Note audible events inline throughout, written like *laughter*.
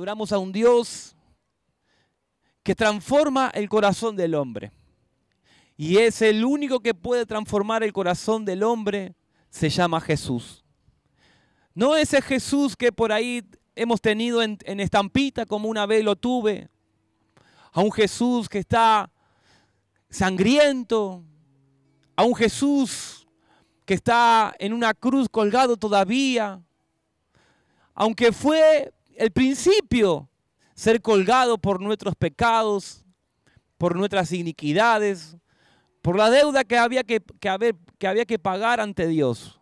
Adoramos a un Dios que transforma el corazón del hombre. Y es el único que puede transformar el corazón del hombre, se llama Jesús. No ese Jesús que por ahí hemos tenido en, en estampita como una vez lo tuve, a un Jesús que está sangriento, a un Jesús que está en una cruz colgado todavía, aunque fue el principio, ser colgado por nuestros pecados, por nuestras iniquidades, por la deuda que había que, haber, que había que pagar ante Dios.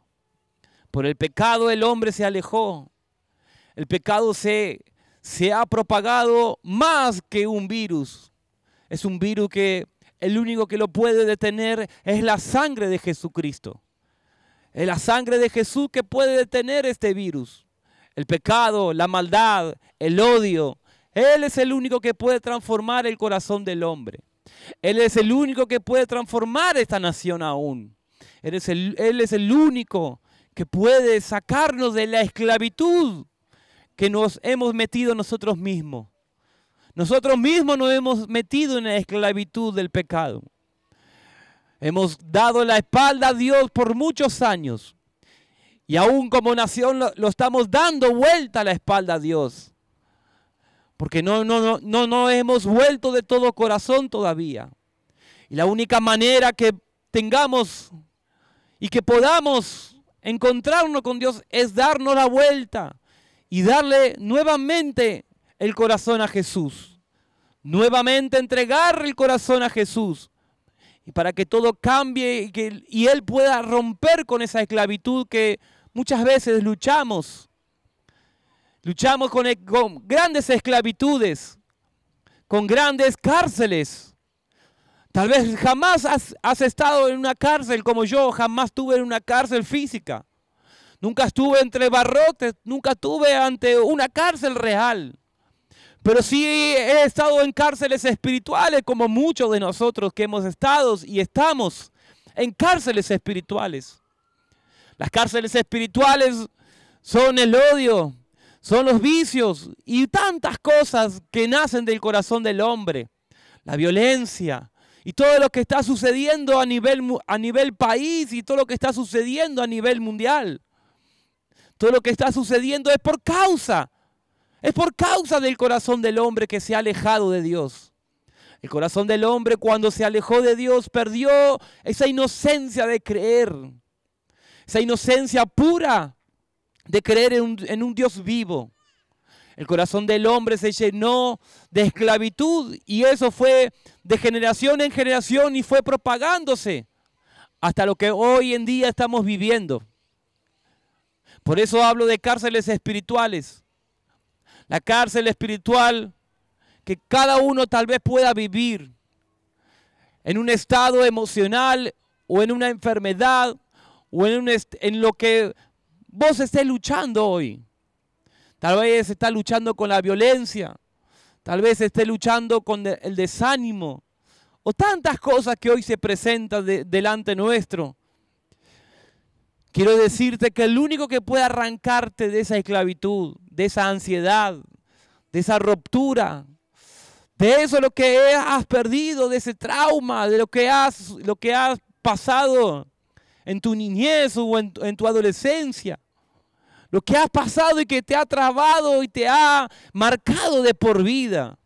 Por el pecado el hombre se alejó. El pecado se, se ha propagado más que un virus. Es un virus que el único que lo puede detener es la sangre de Jesucristo. Es la sangre de Jesús que puede detener este virus el pecado, la maldad, el odio. Él es el único que puede transformar el corazón del hombre. Él es el único que puede transformar esta nación aún. Él es el, él es el único que puede sacarnos de la esclavitud que nos hemos metido nosotros mismos. Nosotros mismos nos hemos metido en la esclavitud del pecado. Hemos dado la espalda a Dios por muchos años. Y aún como nación lo, estamos dando vuelta a la espalda a Dios. Porque no, no, no, no, no hemos vuelto de todo corazón todavía. Y la única manera que tengamos y que podamos encontrarnos con Dios es darnos la vuelta y darle nuevamente el corazón a Jesús. Nuevamente entregar el corazón a Jesús. Y para que todo cambie y, que, y Él pueda romper con esa esclavitud que Muchas veces luchamos, luchamos e-, con, grandes esclavitudes, con grandes cárceles. Tal vez jamás has, has, estado en una cárcel como yo, jamás tuve en una cárcel física. Nunca estuve entre barrotes, nunca estuve ante una cárcel real. Pero sí he estado en cárceles espirituales como muchos de nosotros que hemos estado y estamos en cárceles espirituales. Las cárceles espirituales son el odio, son los vicios y tantas cosas que nacen del corazón del hombre. La violencia y todo lo que está sucediendo a nivel, a nivel país y todo lo que está sucediendo a nivel mundial. Todo lo que está sucediendo es por causa, es por causa del corazón del hombre que se ha alejado de Dios. El corazón del hombre cuando se alejó de Dios perdió esa inocencia de creer esa inocencia pura de creer en un, Dios vivo. El corazón del hombre se llenó de esclavitud y eso fue de generación en generación y fue propagándose hasta lo que hoy en día estamos viviendo. Por eso hablo de cárceles espirituales. La cárcel espiritual que cada uno tal vez pueda vivir en un estado emocional o en una enfermedad o en, lo que vos estés luchando hoy. Tal vez estés luchando con la violencia, tal vez estés luchando con el desánimo, o tantas cosas que hoy se presentan delante nuestro. Quiero decirte que el único que puede arrancarte de esa esclavitud, de esa ansiedad, de esa ruptura, de eso lo que has perdido, de ese trauma, de lo que has, lo que has pasado, en tu niñez o en, tu adolescencia. Lo que has pasado y que te ha trabado y te ha marcado de por vida.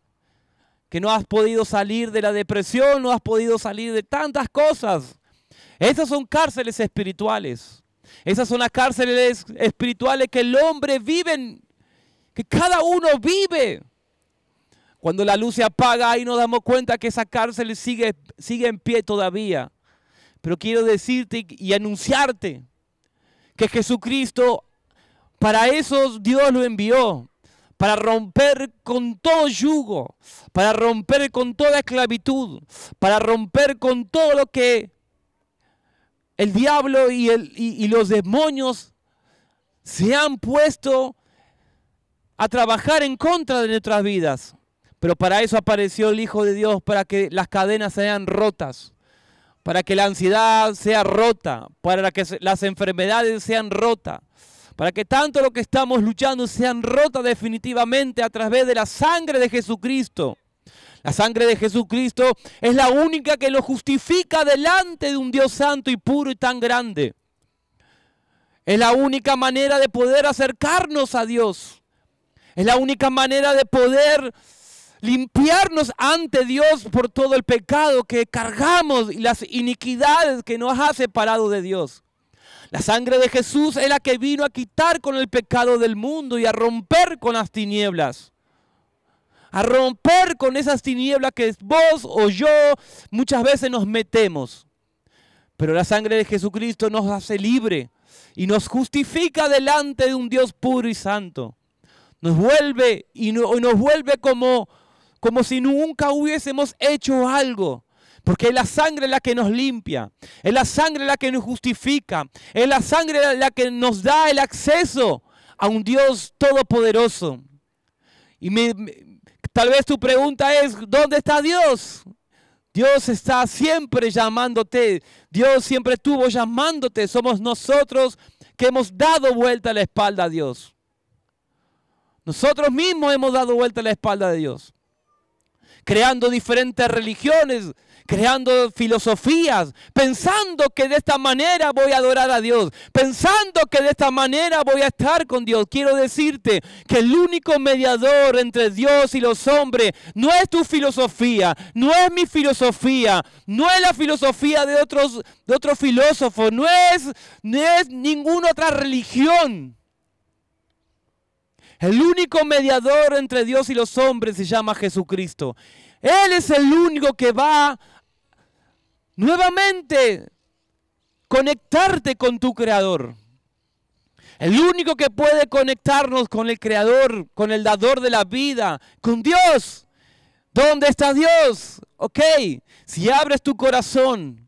Que no has podido salir de la depresión, no has podido salir de tantas cosas. Esas son cárceles espirituales. Esas son las cárceles espirituales que el hombre vive, que cada uno vive. Cuando la luz se apaga, ahí nos damos cuenta que esa cárcel sigue, sigue en pie todavía. Pero quiero decirte y anunciarte que Jesucristo, para eso Dios lo envió, para romper con todo yugo, para romper con toda esclavitud, para romper con todo lo que el diablo y, el, los demonios se han puesto a trabajar en contra de nuestras vidas. Pero para eso apareció el Hijo de Dios, para que las cadenas sean rotas, para que la ansiedad sea rota, para que las enfermedades sean rotas, para que tanto lo que estamos luchando sean rota definitivamente a través de la sangre de Jesucristo. La sangre de Jesucristo es la única que lo justifica delante de un Dios santo y puro y tan grande. Es la única manera de poder acercarnos a Dios. Es la única manera de poder limpiarnos ante Dios por todo el pecado que cargamos y las iniquidades que nos ha separado de Dios. La sangre de Jesús es la que vino a quitar con el pecado del mundo y a romper con las tinieblas. A romper con esas tinieblas que vos o yo muchas veces nos metemos. Pero la sangre de Jesucristo nos hace libre y nos justifica delante de un Dios puro y santo. Nos vuelve y nos vuelve como como si nunca hubiésemos hecho algo. Porque es la sangre la que nos limpia, es la sangre la que nos justifica, es la sangre la que nos da el acceso a un Dios todopoderoso. Y tal vez tu pregunta es, ¿dónde está Dios? Dios está siempre llamándote, Dios siempre estuvo llamándote, somos nosotros que hemos dado vuelta la espalda a Dios. Nosotros mismos hemos dado vuelta la espalda a Dios creando diferentes religiones, creando filosofías, pensando que de esta manera voy a adorar a Dios, pensando que de esta manera voy a estar con Dios. Quiero decirte que el único mediador entre Dios y los hombres no es tu filosofía, no es mi filosofía, no es la filosofía de otros, de filósofos, no es, no es ninguna otra religión. El único mediador entre Dios y los hombres se llama Jesucristo. Él es el único que va nuevamente conectarte con tu creador. El único que puede conectarnos con el creador, con el dador de la vida, con Dios. ¿Dónde está Dios? Ok, si abres tu corazón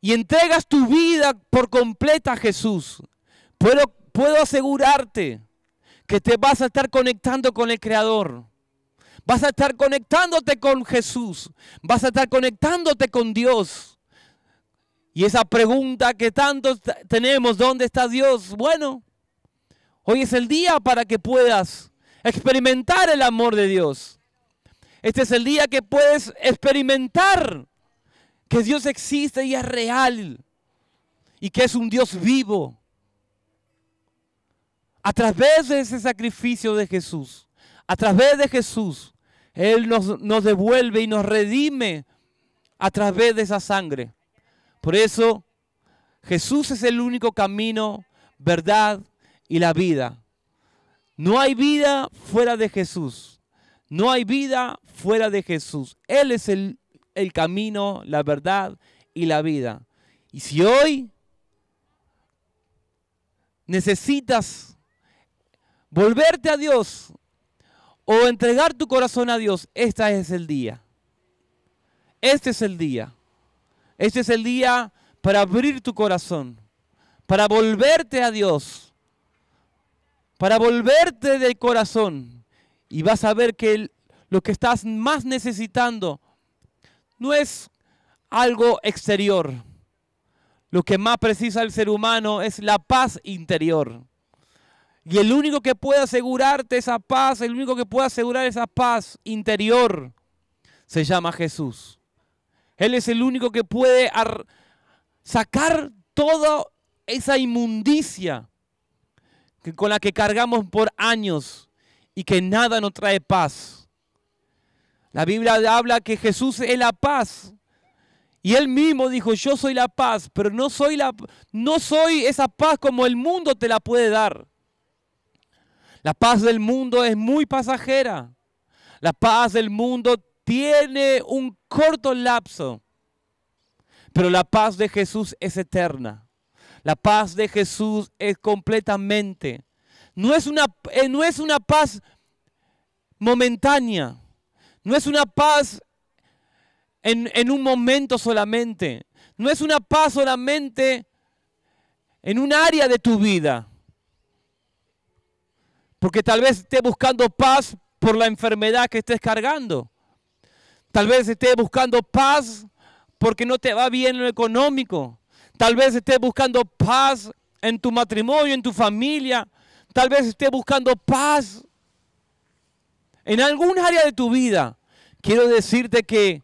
y entregas tu vida por completa a Jesús, puedo, puedo asegurarte que te vas a estar conectando con el Creador. Vas a estar conectándote con Jesús. Vas a estar conectándote con Dios. Y esa pregunta que tantos tenemos, ¿dónde está Dios? Bueno, hoy es el día para que puedas experimentar el amor de Dios. Este es el día que puedes experimentar que Dios existe y es real. Y que es un Dios vivo a través de ese sacrificio de Jesús, a través de Jesús, Él nos, devuelve y nos redime a través de esa sangre. Por eso Jesús es el único camino, verdad y la vida. No hay vida fuera de Jesús. No hay vida fuera de Jesús. Él es el, el camino, la verdad y la vida. Y si hoy necesitas volverte a Dios o entregar tu corazón a Dios, este es el día. Este es el día. Este es el día para abrir tu corazón, para volverte a Dios, para volverte del corazón. Y vas a ver que lo que estás más necesitando no es algo exterior. Lo que más precisa el ser humano es la paz interior. Y el único que puede asegurarte esa paz, el único que puede asegurar esa paz interior, se llama Jesús. Él es el único que puede sacar toda esa inmundicia con la que cargamos por años y que nada nos trae paz. La Biblia habla que Jesús es la paz. Y él mismo dijo, yo soy la paz, pero no soy, la, no soy esa paz como el mundo te la puede dar. La paz del mundo es muy pasajera. La paz del mundo tiene un corto lapso. Pero la paz de Jesús es eterna. La paz de Jesús es completamente. No es una, eh, no es una paz momentánea. No es una paz en, en, un momento solamente. No es una paz solamente en un área de tu vida. Porque tal vez esté buscando paz por la enfermedad que estés cargando. Tal vez esté buscando paz porque no te va bien lo económico. Tal vez esté buscando paz en tu matrimonio, en tu familia. Tal vez esté buscando paz en algún área de tu vida. Quiero decirte que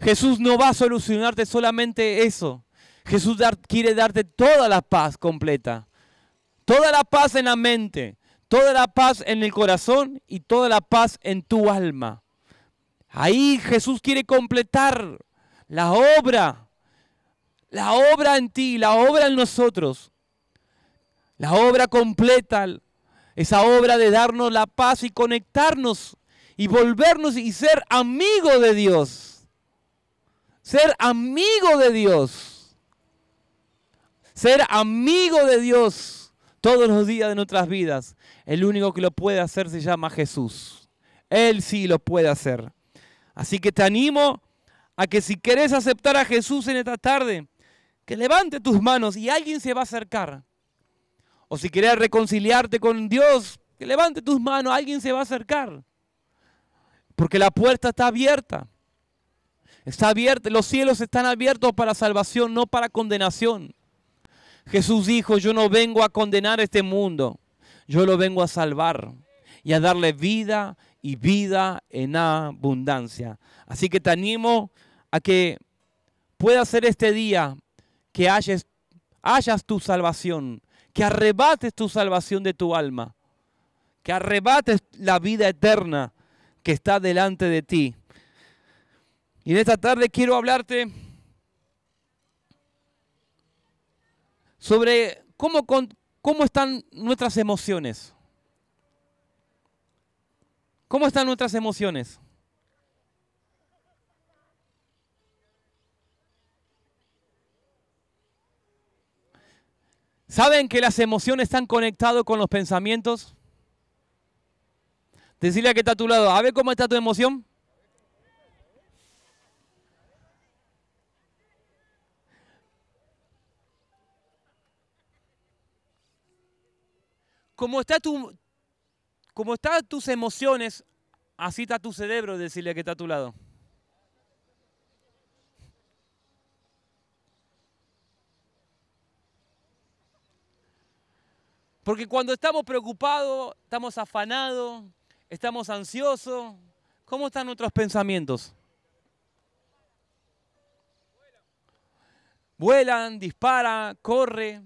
Jesús no va a solucionarte solamente eso. Jesús quiere darte toda la paz completa. Toda la paz en la mente, toda la paz en el corazón y toda la paz en tu alma. Ahí Jesús quiere completar la obra, la obra en ti, la obra en nosotros. La obra completa, esa obra de darnos la paz y conectarnos y volvernos y ser amigo de Dios. Ser amigo de Dios. Ser amigo de Dios todos los días de nuestras vidas. El único que lo puede hacer se llama Jesús. Él sí lo puede hacer. Así que te animo a que si querés aceptar a Jesús en esta tarde, que levante tus manos y alguien se va a acercar. O si querés reconciliarte con Dios, que levante tus manos, alguien se va a acercar. Porque la puerta está abierta. Está abierta, los cielos están abiertos para salvación, no para condenación. Jesús dijo, yo no vengo a condenar este mundo, yo lo vengo a salvar y a darle vida y vida en abundancia. Así que te animo a que pueda ser este día que hayas hallas tu salvación, que arrebates tu salvación de tu alma, que arrebates la vida eterna que está delante de ti. Y en esta tarde quiero hablarte sobre cómo, ¿Cómo están nuestras emociones? ¿Cómo están nuestras emociones? ¿Saben que las emociones están conectadas con los pensamientos? Decirle a que está a tu lado, a ver cómo está tu emoción. como, está están tus emociones, así está tu cerebro, decirle que está a tu lado. Porque cuando estamos preocupados, estamos afanados, estamos ansiosos, ¿cómo están nuestros pensamientos? Vuelan, dispara, corre.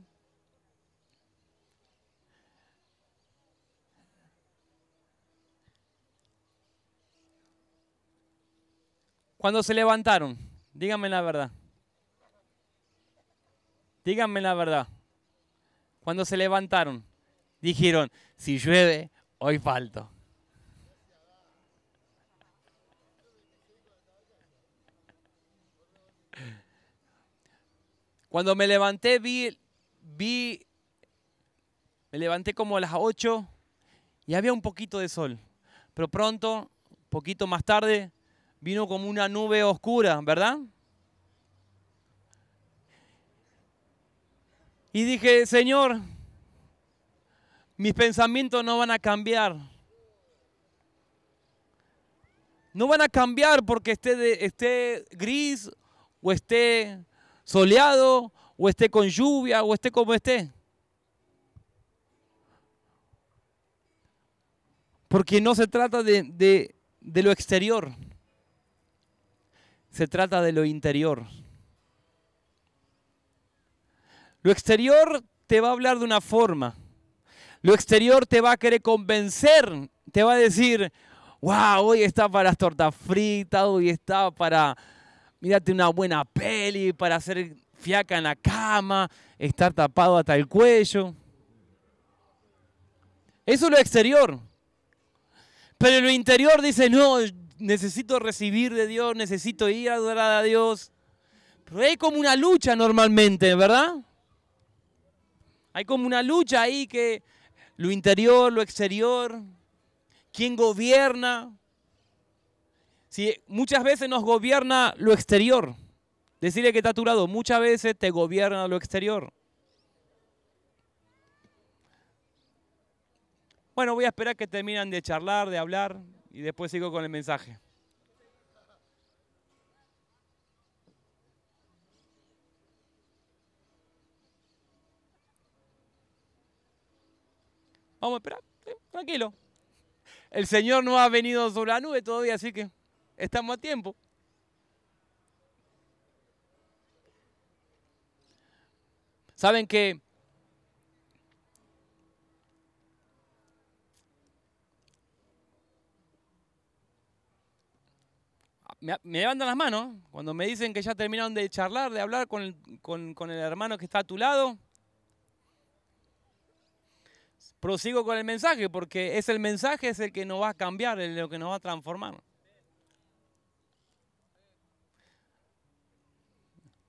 Cuando se levantaron, díganme la verdad. Díganme la verdad. Cuando se levantaron, dijeron, si llueve, hoy falto. Cuando me levanté, vi, vi, me levanté como a las 8 y había un poquito de sol. Pero pronto, poquito más tarde, vino como una nube oscura, ¿verdad? Y dije, Señor, mis pensamientos no van a cambiar. No van a cambiar porque esté, esté gris o esté soleado o esté con lluvia o esté como esté. Porque no se trata de, de lo exterior. Se trata de lo interior. Lo exterior te va a hablar de una forma. Lo exterior te va a querer convencer. Te va a decir, wow, hoy está para las tortas fritas, hoy está para mirarte una buena peli, para hacer fiaca en la cama, estar tapado hasta el cuello. Eso es lo exterior. Pero lo interior dice, no, necesito recibir de Dios, necesito ir a adorar a Dios. Pero hay como una lucha normalmente, ¿verdad? Hay como una lucha ahí que lo interior, lo exterior, quién gobierna. Si muchas veces nos gobierna lo exterior. Decirle que está aturado, muchas veces te gobierna lo exterior. Bueno, voy a esperar que terminan de charlar, de hablar y después sigo con el mensaje. Vamos a esperar, tranquilo. El Señor no ha venido sobre la nube todavía, así que estamos a tiempo. Saben que me, levantan las manos cuando me dicen que ya terminaron de charlar, de hablar con el, hermano que está a tu lado. Prosigo con el mensaje porque es el mensaje es el que nos va a cambiar, es lo que nos va a transformar.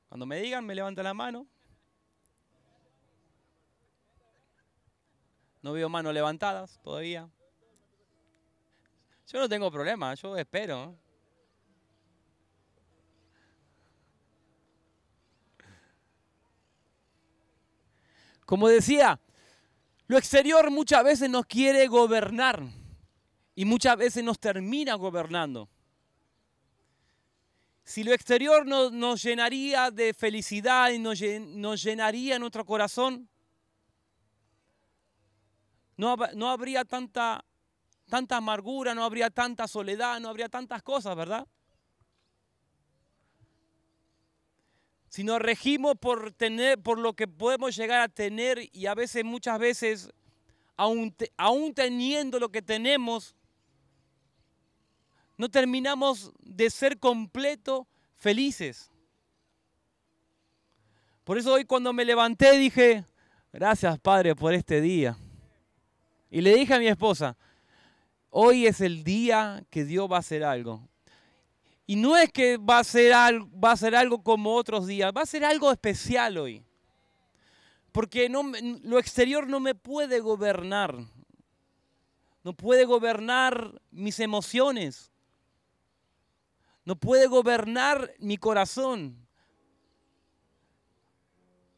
Cuando me digan, me levantan la mano. No veo manos levantadas todavía. Yo no tengo problema, yo espero. Como decía, lo exterior muchas veces nos quiere gobernar y muchas veces nos termina gobernando. Si lo exterior nos llenaría de felicidad y nos, llenaría nuestro corazón, no, no habría tanta, tanta amargura, no habría tanta soledad, no habría tantas cosas, ¿verdad? si nos regimos por, tener, por lo que podemos llegar a tener y a veces, muchas veces, aún, teniendo lo que tenemos, no terminamos de ser completo felices. Por eso hoy cuando me levanté dije, gracias Padre por este día. Y le dije a mi esposa, hoy es el día que Dios va a hacer algo. Y no es que va a, ser algo, va a ser algo como otros días, va a ser algo especial hoy. Porque lo exterior no me puede gobernar. No puede gobernar mis emociones. No puede gobernar mi corazón.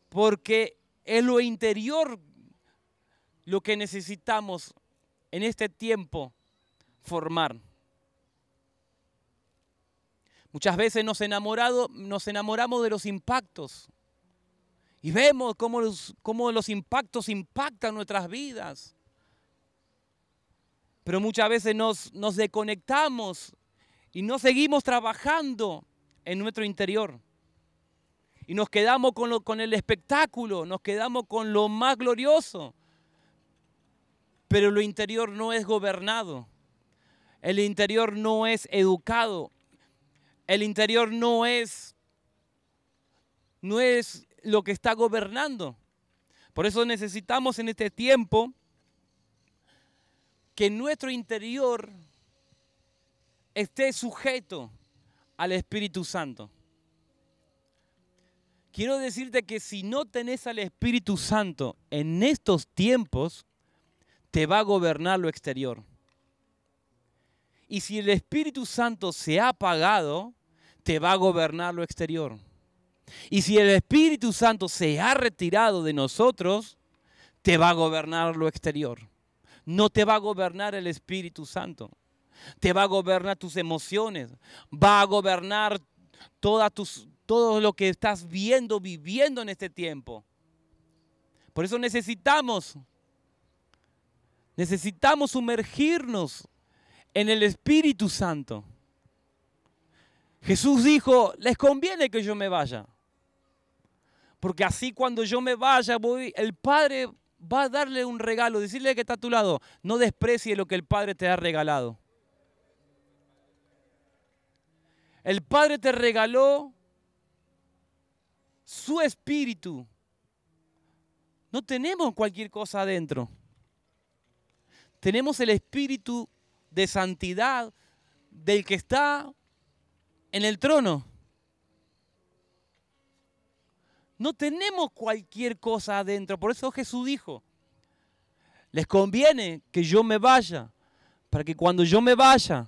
Porque es lo interior lo que necesitamos en este tiempo formar. Muchas veces nos, nos enamoramos de los impactos y vemos cómo los, los impactos impactan nuestras vidas. Pero muchas veces nos, desconectamos y no seguimos trabajando en nuestro interior. Y nos quedamos con, con el espectáculo, nos quedamos con lo más glorioso. Pero lo interior no es gobernado. El interior no es educado. El interior no es, no es lo que está gobernando. Por eso necesitamos en este tiempo que nuestro interior esté sujeto al Espíritu Santo. Quiero decirte que si no tenés al Espíritu Santo en estos tiempos, te va a gobernar lo exterior. Y si el Espíritu Santo se ha apagado, te va a gobernar lo exterior. Y si el Espíritu Santo se ha retirado de nosotros, te va a gobernar lo exterior. No te va a gobernar el Espíritu Santo. Te va a gobernar tus emociones. Va a gobernar tus, todo lo que estás viendo, viviendo en este tiempo. Por eso necesitamos, necesitamos sumergirnos en el Espíritu Santo. Jesús dijo, les conviene que yo me vaya. Porque así cuando yo me vaya, el Padre va a darle un regalo, decirle que está a tu lado, no desprecie lo que el Padre te ha regalado. El Padre te regaló su espíritu. No tenemos cualquier cosa adentro. Tenemos el espíritu de santidad del que está en el trono. No tenemos cualquier cosa adentro. Por eso Jesús dijo, les conviene que yo me vaya, para que cuando yo me vaya,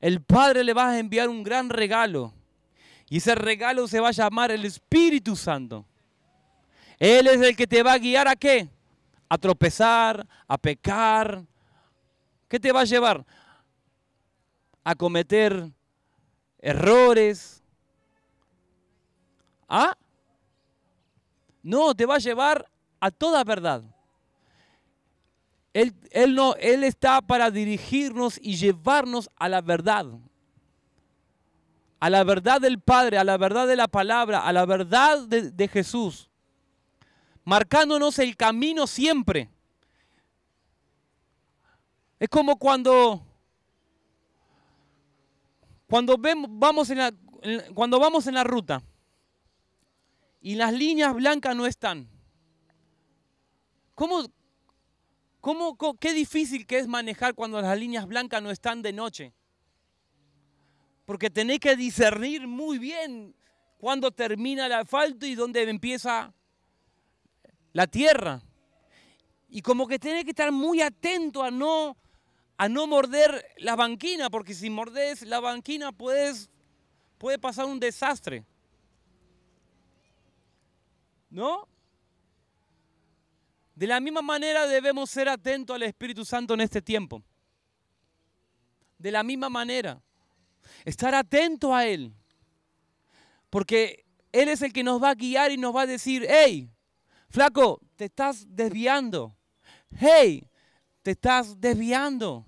el Padre le va a enviar un gran regalo. Y ese regalo se va a llamar el Espíritu Santo. Él es el que te va a guiar a qué? A tropezar, a pecar. ¿Qué te va a llevar? A cometer errores. ¿Ah? No, te va a llevar a toda verdad. Él, no, él está para dirigirnos y llevarnos a la verdad. A la verdad del Padre, a la verdad de la palabra, a la verdad de, de Jesús. Marcándonos el camino siempre. Es como cuando cuando, vamos en la, cuando vamos en la ruta y las líneas blancas no están, ¿cómo, cómo, qué difícil que es manejar cuando las líneas blancas no están de noche? Porque tenés que discernir muy bien cuándo termina el asfalto y dónde empieza la tierra. Y como que tenés que estar muy atento a no a no morder la banquina, porque si mordes la banquina puedes, puede pasar un desastre. ¿No? De la misma manera debemos ser atentos al Espíritu Santo en este tiempo. De la misma manera. Estar atento a Él. Porque Él es el que nos va a guiar y nos va a decir, hey, flaco, te estás desviando. Hey, te estás desviando.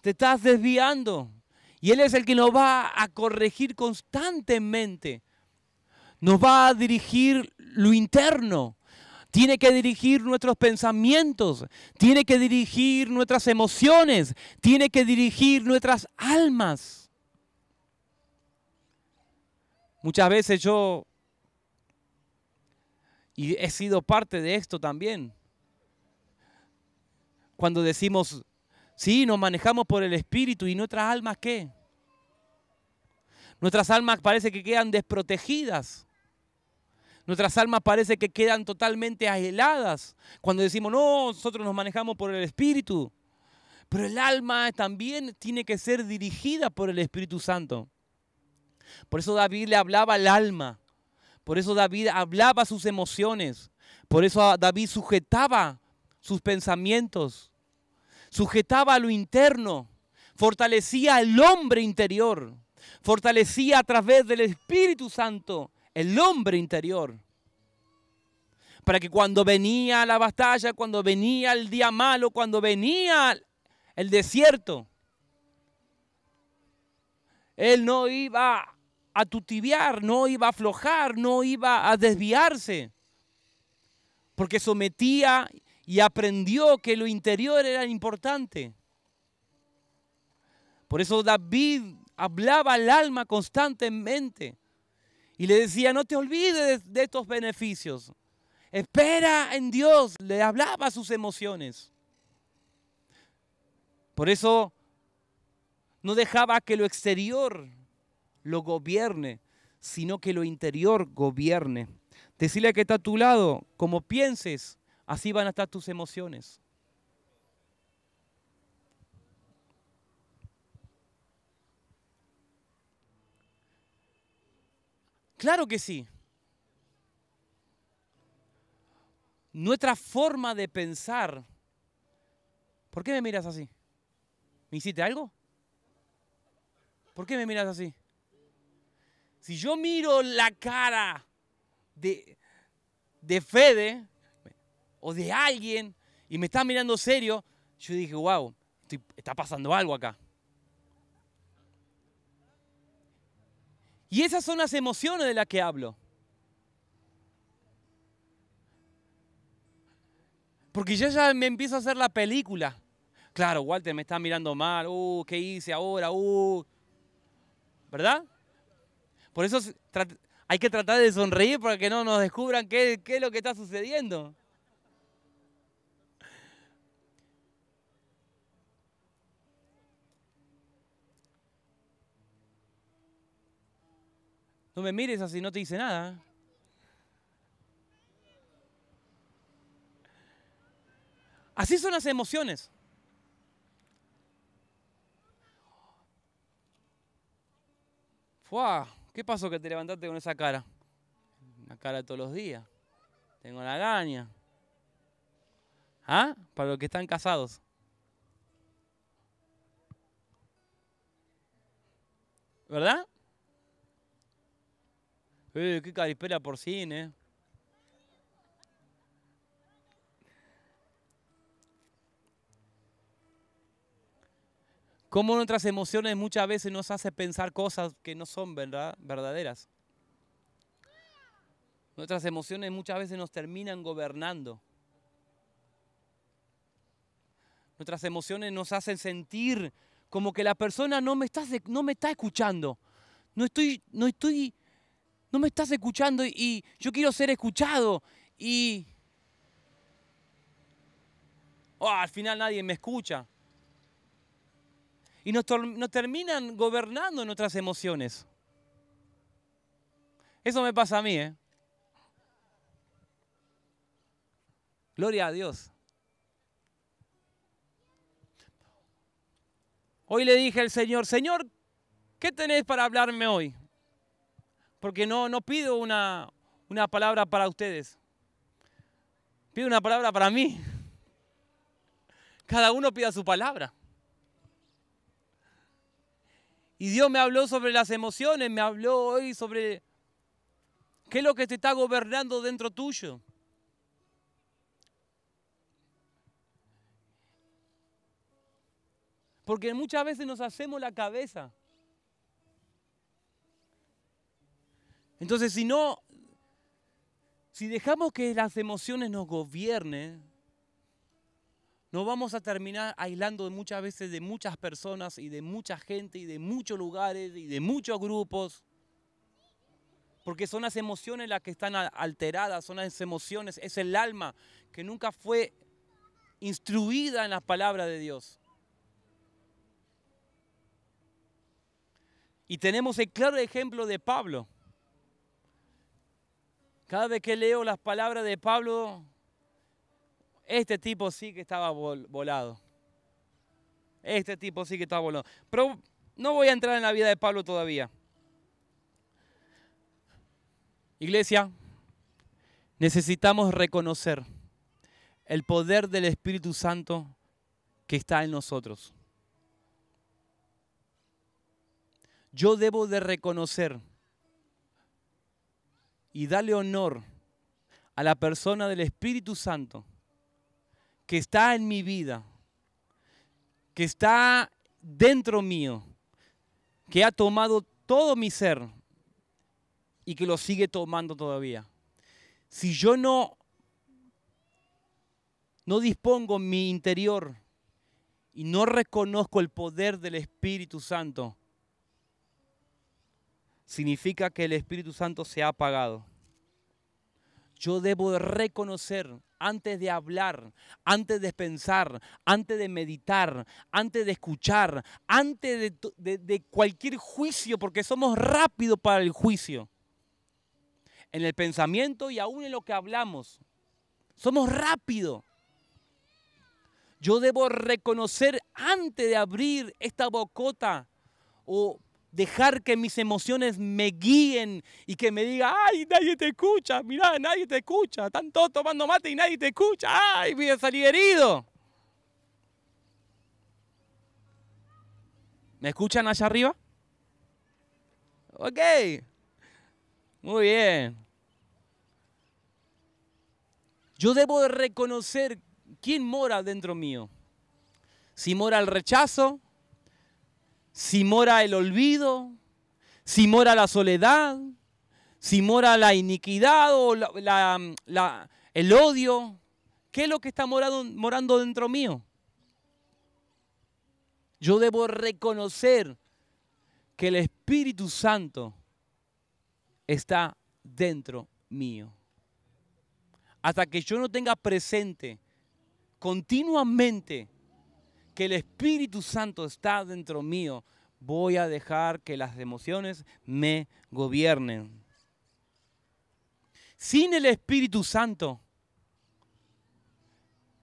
Te estás desviando. Y Él es el que nos va a corregir constantemente. Nos va a dirigir lo interno. Tiene que dirigir nuestros pensamientos. Tiene que dirigir nuestras emociones. Tiene que dirigir nuestras almas. Muchas veces yo, y he sido parte de esto también, cuando decimos, sí, nos manejamos por el Espíritu y nuestras almas qué? Nuestras almas parece que quedan desprotegidas. Nuestras almas parece que quedan totalmente aisladas. Cuando decimos, no, nosotros nos manejamos por el Espíritu. Pero el alma también tiene que ser dirigida por el Espíritu Santo. Por eso David le hablaba al alma. Por eso David hablaba sus emociones. Por eso David sujetaba sus pensamientos, sujetaba a lo interno, fortalecía el hombre interior, fortalecía a través del Espíritu Santo el hombre interior. Para que cuando venía la batalla, cuando venía el día malo, cuando venía el desierto, él no iba a tutibiar, no iba a aflojar, no iba a desviarse, porque sometía y aprendió que lo interior era importante. Por eso David hablaba al alma constantemente y le decía, no te olvides de estos beneficios. Espera en Dios, le hablaba sus emociones. Por eso no dejaba que lo exterior lo gobierne, sino que lo interior gobierne. Decirle que está a tu lado, como pienses, Así van a estar tus emociones. Claro que sí. Nuestra forma de pensar. ¿Por qué me miras así? ¿Me hiciste algo? ¿Por qué me miras así? Si yo miro la cara de, de Fede, o de alguien y me está mirando serio, yo dije, wow, está pasando algo acá. Y esas son las emociones de las que hablo. Porque yo ya me empiezo a hacer la película. Claro, Walter me está mirando mal. Uh, ¿qué hice ahora? Uh. ¿Verdad? Por eso hay que tratar de sonreír para que no nos descubran qué, qué es lo que está sucediendo. No me mires así, no te dice nada. Así son las emociones. Fua, ¿qué pasó que te levantaste con esa cara? Una cara de todos los días. Tengo la gaña. ¿Ah? Para los que están casados. ¿Verdad? Eh, qué qué por por eh. Cómo nuestras emociones muchas veces nos hace pensar cosas que no son verdad, verdaderas. Nuestras emociones muchas veces nos terminan gobernando. Nuestras emociones nos hacen sentir como que la persona no me está, no me está escuchando. No estoy, no estoy no me estás escuchando y, yo quiero ser escuchado y oh, al final nadie me escucha. Y nos, terminan gobernando nuestras emociones. Eso me pasa a mí, ¿eh? Gloria a Dios. Hoy le dije al Señor, Señor, ¿qué tenés para hablarme hoy? porque no, no pido una, una palabra para ustedes. Pido una palabra para mí. Cada uno pida su palabra. Y Dios me habló sobre las emociones, me habló hoy sobre qué es lo que te está gobernando dentro tuyo. Porque muchas veces nos hacemos la cabeza. Entonces, si no, si dejamos que las emociones nos gobiernen, nos vamos a terminar aislando muchas veces de muchas personas y de mucha gente y de muchos lugares y de muchos grupos. Porque son las emociones las que están alteradas, son las emociones, es el alma que nunca fue instruida en las palabras de Dios. Y tenemos el claro ejemplo de Pablo. Cada vez que leo las palabras de Pablo, este tipo sí que estaba volado. Este tipo sí que estaba volado. Pero no voy a entrar en la vida de Pablo todavía. Iglesia, necesitamos reconocer el poder del Espíritu Santo que está en nosotros. Yo debo de reconocer y dale honor a la persona del Espíritu Santo que está en mi vida, que está dentro mío, que ha tomado todo mi ser y que lo sigue tomando todavía. Si yo no no dispongo mi interior y no reconozco el poder del Espíritu Santo, significa que el Espíritu Santo se ha apagado. Yo debo reconocer antes de hablar, antes de pensar, antes de meditar, antes de escuchar, antes de, cualquier juicio, porque somos rápidos para el juicio. En el pensamiento y aún en lo que hablamos. Somos rápidos. Yo debo reconocer antes de abrir esta bocota o dejar que mis emociones me guíen y que me diga, ay, nadie te escucha, mirá, nadie te escucha, están todos tomando mate y nadie te escucha, ay, voy a salir herido. ¿Me escuchan allá arriba? Ok, muy bien. Yo debo de reconocer quién mora dentro mío. Si mora el rechazo, si mora el olvido, si mora la soledad, si mora la iniquidad o el odio. ¿Qué es lo que está morando dentro mío? Yo debo reconocer que el Espíritu Santo está dentro mío. Hasta que yo no tenga presente continuamente que el Espíritu Santo está dentro mío, voy a dejar que las emociones me gobiernen. Sin el Espíritu Santo,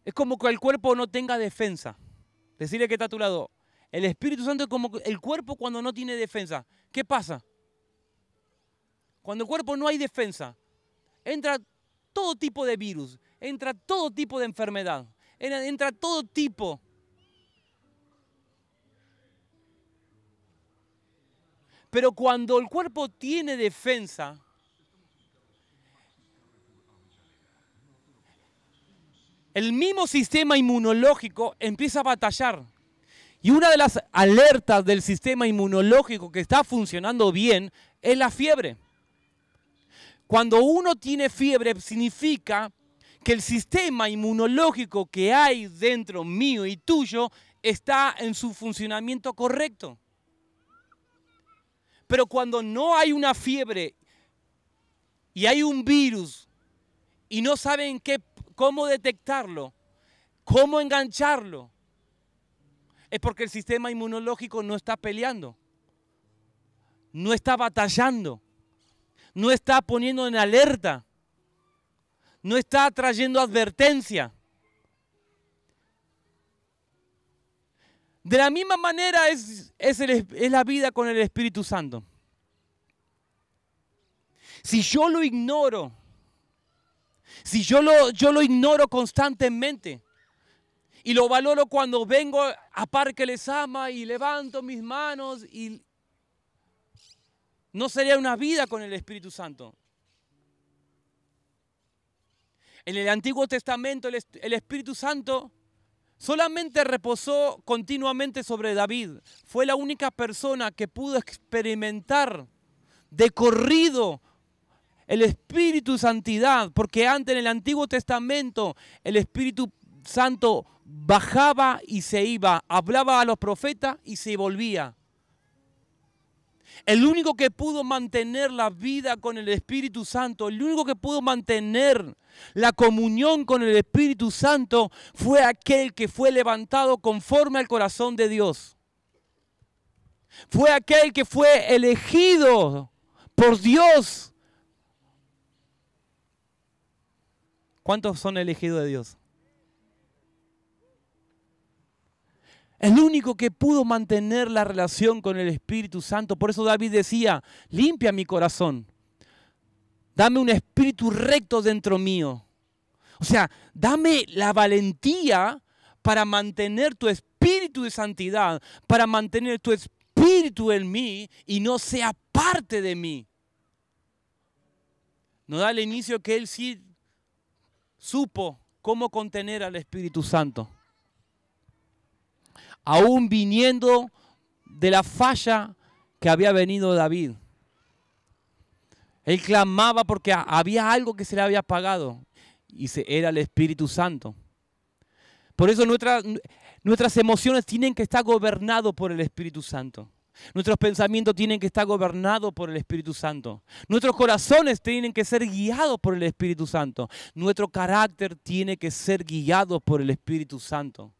es como que el cuerpo no tenga defensa. Decirle que está a tu lado. El Espíritu Santo es como el cuerpo cuando no tiene defensa. ¿Qué pasa? Cuando el cuerpo no hay defensa, entra todo tipo de virus, entra todo tipo de enfermedad, entra todo tipo Pero cuando el cuerpo tiene defensa, el mismo sistema inmunológico empieza a batallar. Y una de las alertas del sistema inmunológico que está funcionando bien es la fiebre. Cuando uno tiene fiebre significa que el sistema inmunológico que hay dentro mío y tuyo está en su funcionamiento correcto. Pero cuando no hay una fiebre y hay un virus y no saben cómo detectarlo, cómo engancharlo, es porque el sistema inmunológico no está peleando, no está batallando, no está poniendo en alerta, no está trayendo advertencia. De la misma manera es, es, la vida con el Espíritu Santo. Si yo lo ignoro, si yo lo, yo lo ignoro constantemente y lo valoro cuando vengo a que Les Ama y levanto mis manos y no sería una vida con el Espíritu Santo. En el Antiguo Testamento el Espíritu Santo solamente reposó continuamente sobre David. Fue la única persona que pudo experimentar de corrido el Espíritu Santidad, porque antes en el Antiguo Testamento el Espíritu Santo bajaba y se iba, hablaba a los profetas y se volvía. El único que pudo mantener la vida con el Espíritu Santo, el único que pudo mantener la comunión con el Espíritu Santo fue aquel que fue levantado conforme al corazón de Dios. Fue aquel que fue elegido por Dios. ¿Cuántos son elegidos de Dios? El único que pudo mantener la relación con el Espíritu Santo. Por eso David decía, limpia mi corazón. Dame un espíritu recto dentro mío. O sea, dame la valentía para mantener tu espíritu de santidad, para mantener tu espíritu en mí y no sea parte de mí. No da el inicio que él sí supo cómo contener al Espíritu Santo aún viniendo de la falla que había venido David. Él clamaba porque había algo que se le había pagado y era el Espíritu Santo. Por eso nuestras emociones tienen que estar gobernadas por el Espíritu Santo. Nuestros pensamientos tienen que estar gobernados por el Espíritu Santo. Nuestros corazones tienen que ser guiados por el Espíritu Santo. Nuestro carácter tiene que ser guiado por el Espíritu Santo.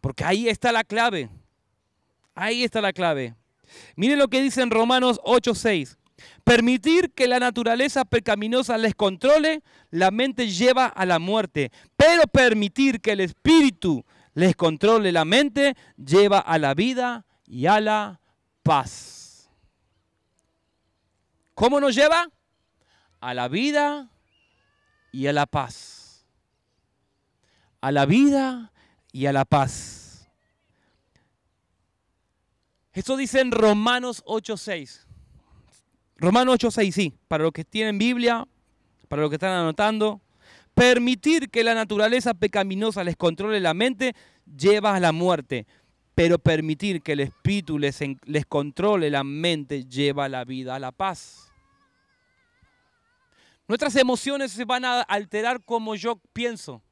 Porque ahí está la clave. Ahí está la clave. Miren lo que dice en Romanos 8:6. Permitir que la naturaleza pecaminosa les controle, la mente lleva a la muerte. Pero permitir que el espíritu les controle la mente lleva a la vida y a la paz. ¿Cómo nos lleva? A la vida y a la paz. A la vida y a la paz. Esto dice en Romanos 8.6. Romanos 8.6, sí, para los que tienen Biblia, para los que están anotando. Permitir que la naturaleza pecaminosa les controle la mente lleva a la muerte, pero permitir que el espíritu les, les controle la mente lleva a la vida, a la paz. Nuestras emociones se van a alterar como yo pienso.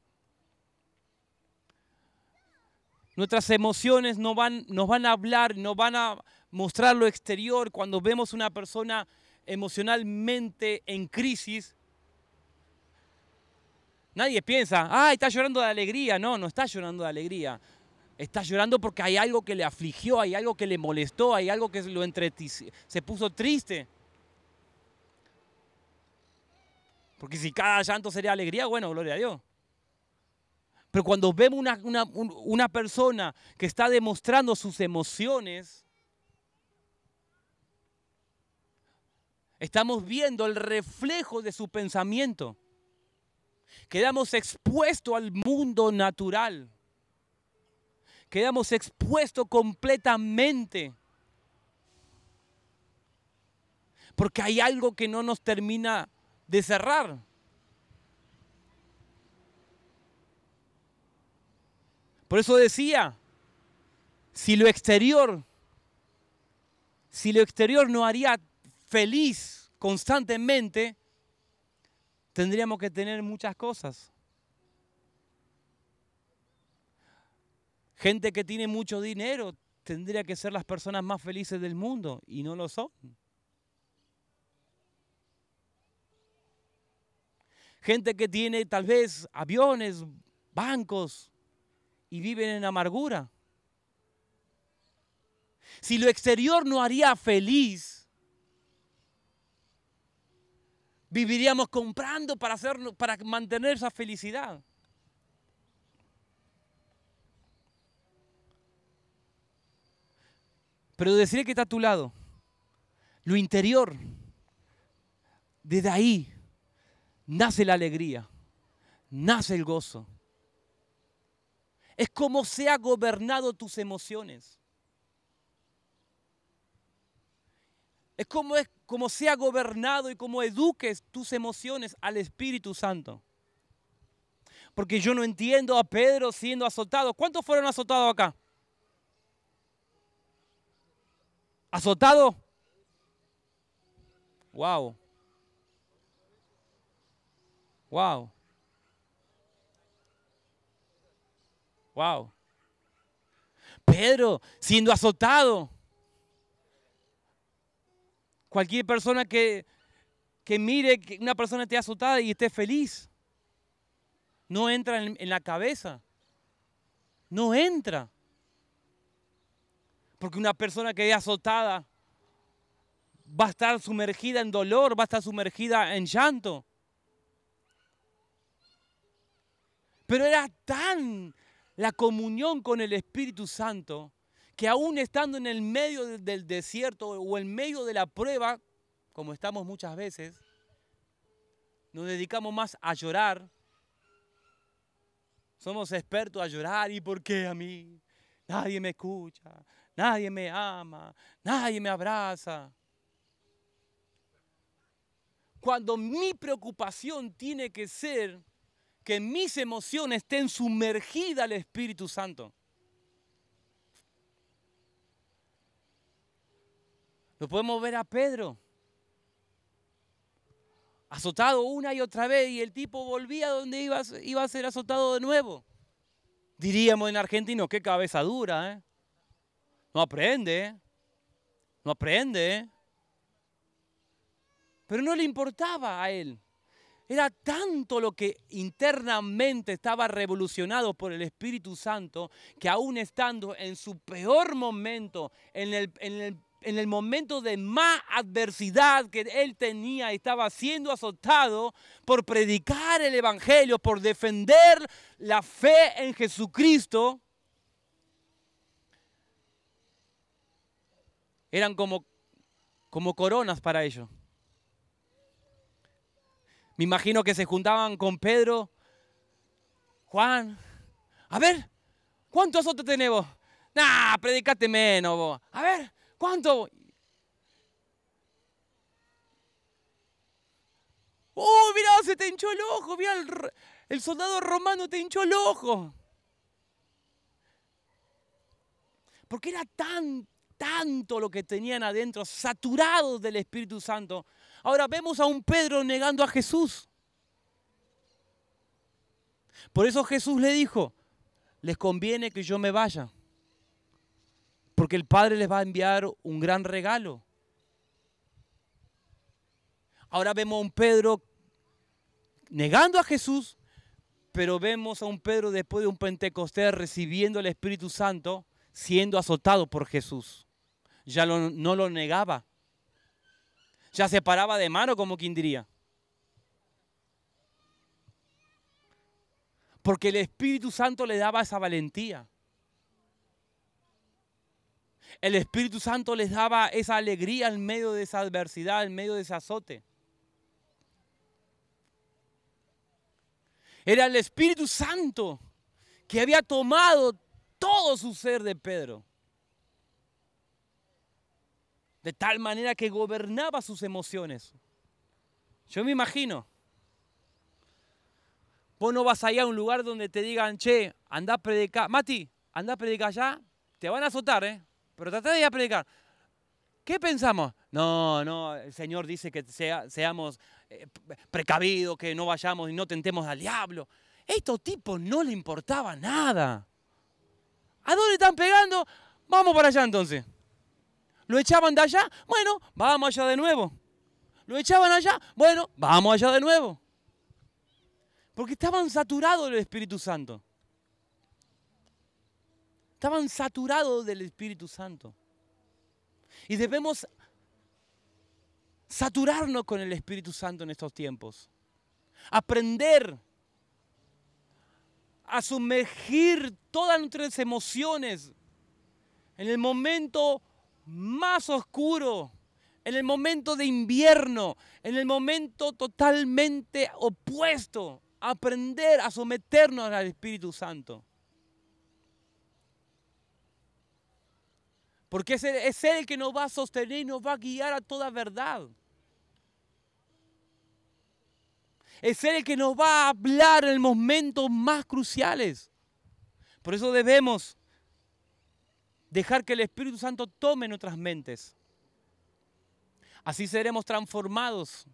Nuestras emociones no van, nos van a hablar, nos van a mostrar lo exterior. Cuando vemos una persona emocionalmente en crisis, nadie piensa, ah, está llorando de alegría. No, no está llorando de alegría. Está llorando porque hay algo que le afligió, hay algo que le molestó, hay algo que lo se puso triste. Porque si cada llanto sería alegría, bueno, gloria a Dios. Pero cuando vemos una, una persona que está demostrando sus emociones, estamos viendo el reflejo de su pensamiento. Quedamos expuestos al mundo natural. Quedamos expuestos completamente. Porque hay algo que no nos termina de cerrar. Por eso decía, si lo exterior, si lo exterior no haría feliz constantemente, tendríamos que tener muchas cosas. Gente que tiene mucho dinero tendría que ser las personas más felices del mundo y no lo son. Gente que tiene tal vez aviones, bancos, y viven en amargura. Si lo exterior no haría feliz, viviríamos comprando para, para mantener esa felicidad. Pero decir que está a tu lado, lo interior, desde ahí nace la alegría, nace el gozo es como se ha gobernado tus emociones. Es como es se ha gobernado y como eduques tus emociones al Espíritu Santo. Porque yo no entiendo a Pedro siendo azotado. ¿Cuántos fueron azotados acá? ¿Azotado? Wow. Wow. Wow. Pedro siendo azotado. Cualquier persona que, que mire que una persona esté azotada y esté feliz. No entra en, la cabeza. No entra. Porque una persona que es azotada va a estar sumergida en dolor, va a estar sumergida en llanto. Pero era tan la comunión con el Espíritu Santo, que aún estando en el medio del desierto o en medio de la prueba, como estamos muchas veces, nos dedicamos más a llorar. Somos expertos a llorar. ¿Y por qué a mí? Nadie me escucha, nadie me ama, nadie me abraza. Cuando mi preocupación tiene que ser que mis emociones estén sumergidas al Espíritu Santo. Lo podemos ver a Pedro, azotado una y otra vez, y el tipo volvía donde iba, iba a ser azotado de nuevo. Diríamos en argentino, qué cabeza dura, ¿eh? No aprende, ¿eh? no aprende. ¿eh?". Pero no le importaba a él. Era tanto lo que internamente estaba revolucionado por el Espíritu Santo que aún estando en su peor momento, en el, momento de más adversidad que él tenía, estaba siendo azotado por predicar el Evangelio, por defender la fe en Jesucristo. Eran como, como coronas para ellos. Me imagino que se juntaban con Pedro, Juan. A ver, ¿cuántos otros tenemos? Nah, predicate menos vos. A ver, ¿cuánto? ¡Oh, mira, se te hinchó el ojo! Mirá, el, el soldado romano te hinchó el ojo. Porque era tan, tanto lo que tenían adentro, saturados del Espíritu Santo, Ahora vemos a un Pedro negando a Jesús. Por eso Jesús le dijo, les conviene que yo me vaya, porque el Padre les va a enviar un gran regalo. Ahora vemos a un Pedro negando a Jesús, pero vemos a un Pedro después de un Pentecostés recibiendo el Espíritu Santo, siendo azotado por Jesús. Ya no lo negaba, ya se paraba de mano, como quien diría. Porque el Espíritu Santo le daba esa valentía. El Espíritu Santo les daba esa alegría en medio de esa adversidad, en medio de ese azote. Era el Espíritu Santo que había tomado todo su ser de Pedro de tal manera que gobernaba sus emociones. Yo me imagino. Vos no vas allá a un lugar donde te digan, che, anda a predicar. Mati, anda a predicar allá. Te van a azotar, ¿eh? Pero tratá de ir a predicar. ¿Qué pensamos? No, no, el Señor dice que seamos eh, precavidos, que no vayamos y no tentemos al diablo. Estos tipos no le importaba nada. ¿A dónde están pegando? Vamos para allá entonces lo echaban de allá, bueno, vamos allá de nuevo. Lo echaban allá, bueno, vamos allá de nuevo. Porque estaban saturados del Espíritu Santo. Estaban saturados del Espíritu Santo. Y debemos saturarnos con el Espíritu Santo en estos tiempos. Aprender a sumergir todas nuestras emociones en el momento más oscuro, en el momento de invierno, en el momento totalmente opuesto, aprender a someternos al Espíritu Santo. Porque es él, el que nos va a sostener y nos va a guiar a toda verdad. Es Él el que nos va a hablar en los momentos más cruciales. Por eso debemos dejar que el Espíritu Santo tome nuestras mentes. Así seremos transformados.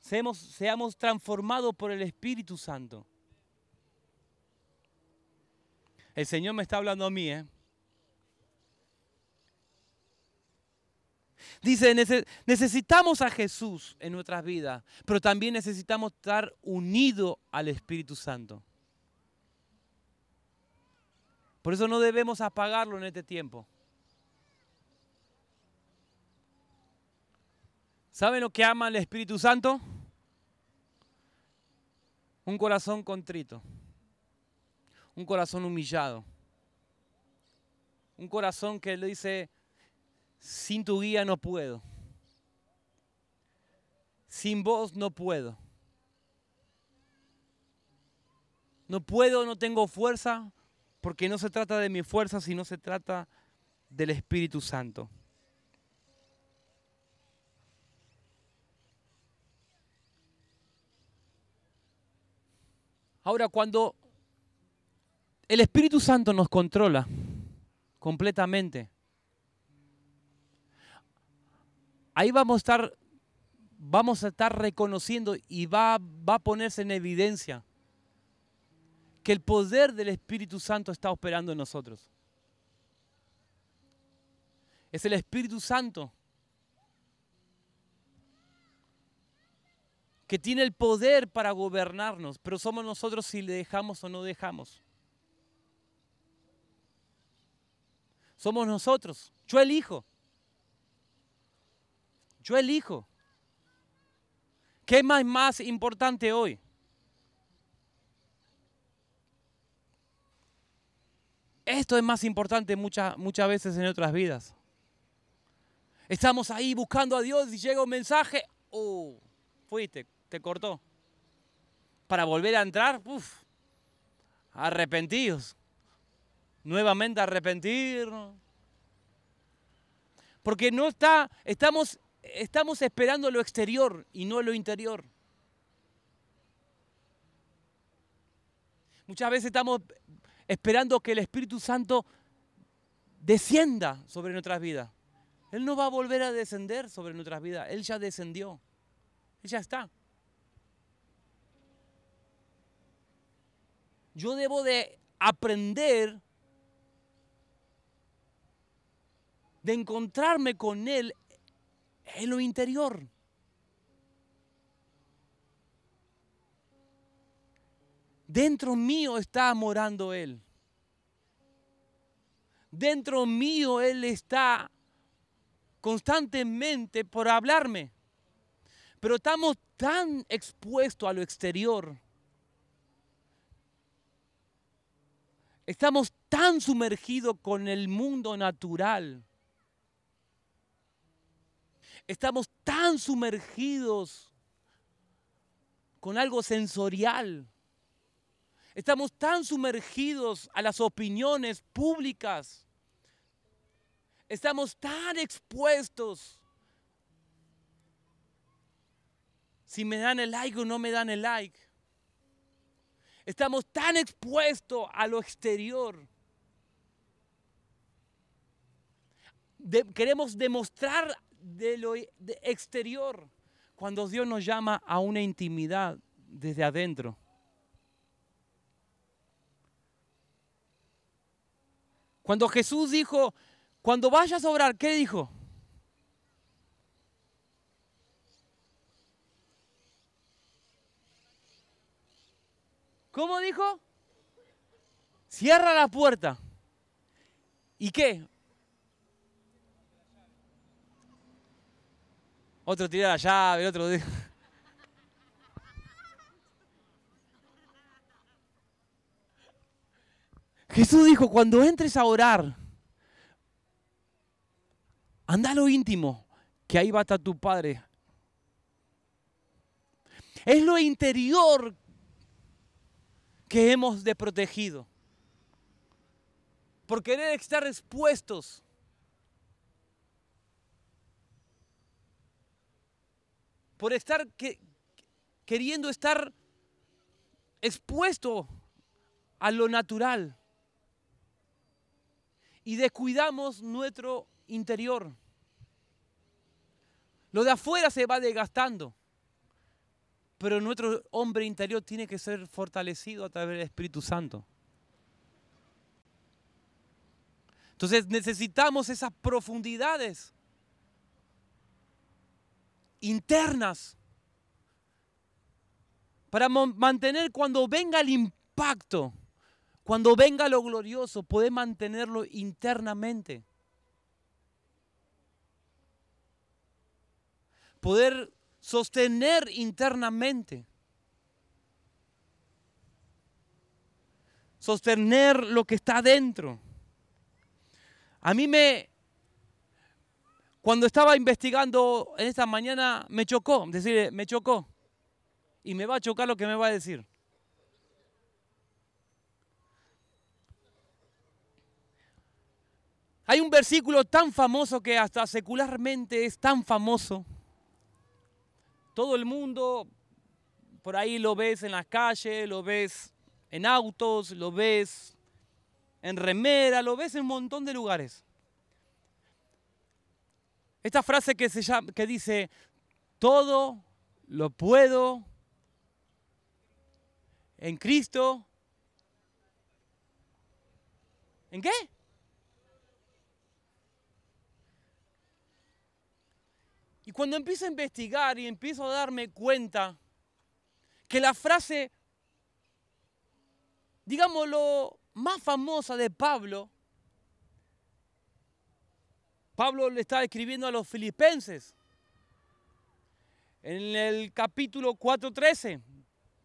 Seamos, seamos transformados por el Espíritu Santo. El Señor me está hablando a mí, ¿eh? Dice, necesitamos a Jesús en nuestras vidas, pero también necesitamos estar unidos al Espíritu Santo. Por eso no debemos apagarlo en este tiempo. ¿Saben lo que ama el Espíritu Santo? Un corazón contrito, un corazón humillado, un corazón que le dice, sin tu guía no puedo, sin vos no puedo. No puedo, no tengo fuerza, porque no se trata de mi fuerza, sino se trata del Espíritu Santo. Ahora, cuando el Espíritu Santo nos controla completamente, ahí vamos a estar, vamos a estar reconociendo y va, va a ponerse en evidencia que el poder del Espíritu Santo está operando en nosotros. Es el Espíritu Santo que tiene el poder para gobernarnos, pero somos nosotros si le dejamos o no dejamos. Somos nosotros. Yo elijo. Yo elijo. ¿Qué más más importante hoy? Esto es más importante muchas, muchas veces en otras vidas. Estamos ahí buscando a Dios y llega un mensaje, oh, fuiste, te cortó. Para volver a entrar, uff, arrepentidos. Nuevamente arrepentirnos. Porque no está, estamos, estamos esperando lo exterior y no lo interior. Muchas veces estamos esperando que el Espíritu Santo descienda sobre nuestras vidas. Él no va a volver a descender sobre nuestras vidas. Él ya descendió. Él ya está. Yo debo de aprender de encontrarme con Él en lo interior. Dentro mío está morando Él. Dentro mío Él está constantemente por hablarme. Pero estamos tan expuestos a lo exterior. Estamos tan sumergidos con el mundo natural. Estamos tan sumergidos con algo sensorial Estamos tan sumergidos a las opiniones públicas. Estamos tan expuestos. Si me dan el like o no me dan el like. Estamos tan expuestos a lo exterior. queremos demostrar de lo exterior cuando Dios nos llama a una intimidad desde adentro. Cuando Jesús dijo, cuando vayas a obrar ¿qué dijo? ¿Cómo dijo? Cierra la puerta. ¿Y qué? Otro tira la llave, otro dijo. Jesús dijo, cuando entres a orar, anda a lo íntimo, que ahí va tu Padre. Es lo interior que hemos protegido, Por querer estar expuestos. Por estar que, queriendo estar expuesto a lo natural y descuidamos nuestro interior. Lo de afuera se va desgastando, pero nuestro hombre interior tiene que ser fortalecido a través del Espíritu Santo. Entonces necesitamos esas profundidades internas para mantener cuando venga el impacto cuando venga lo glorioso, poder mantenerlo internamente. Poder sostener internamente. Sostener lo que está dentro. A mí me, cuando estaba investigando en esta mañana, me chocó, decir, me chocó. Y me va a chocar lo que me va a decir. Hay un versículo tan famoso que hasta secularmente es tan famoso. Todo el mundo por ahí lo ves en las calles, lo ves en autos, lo ves en remera, lo ves en un montón de lugares. Esta frase que, se llama, que dice, todo lo puedo en Cristo. ¿En qué? Y cuando empiezo a investigar y empiezo a darme cuenta que la frase, digámoslo, más famosa de Pablo, Pablo le está escribiendo a los filipenses, en el capítulo 4.13,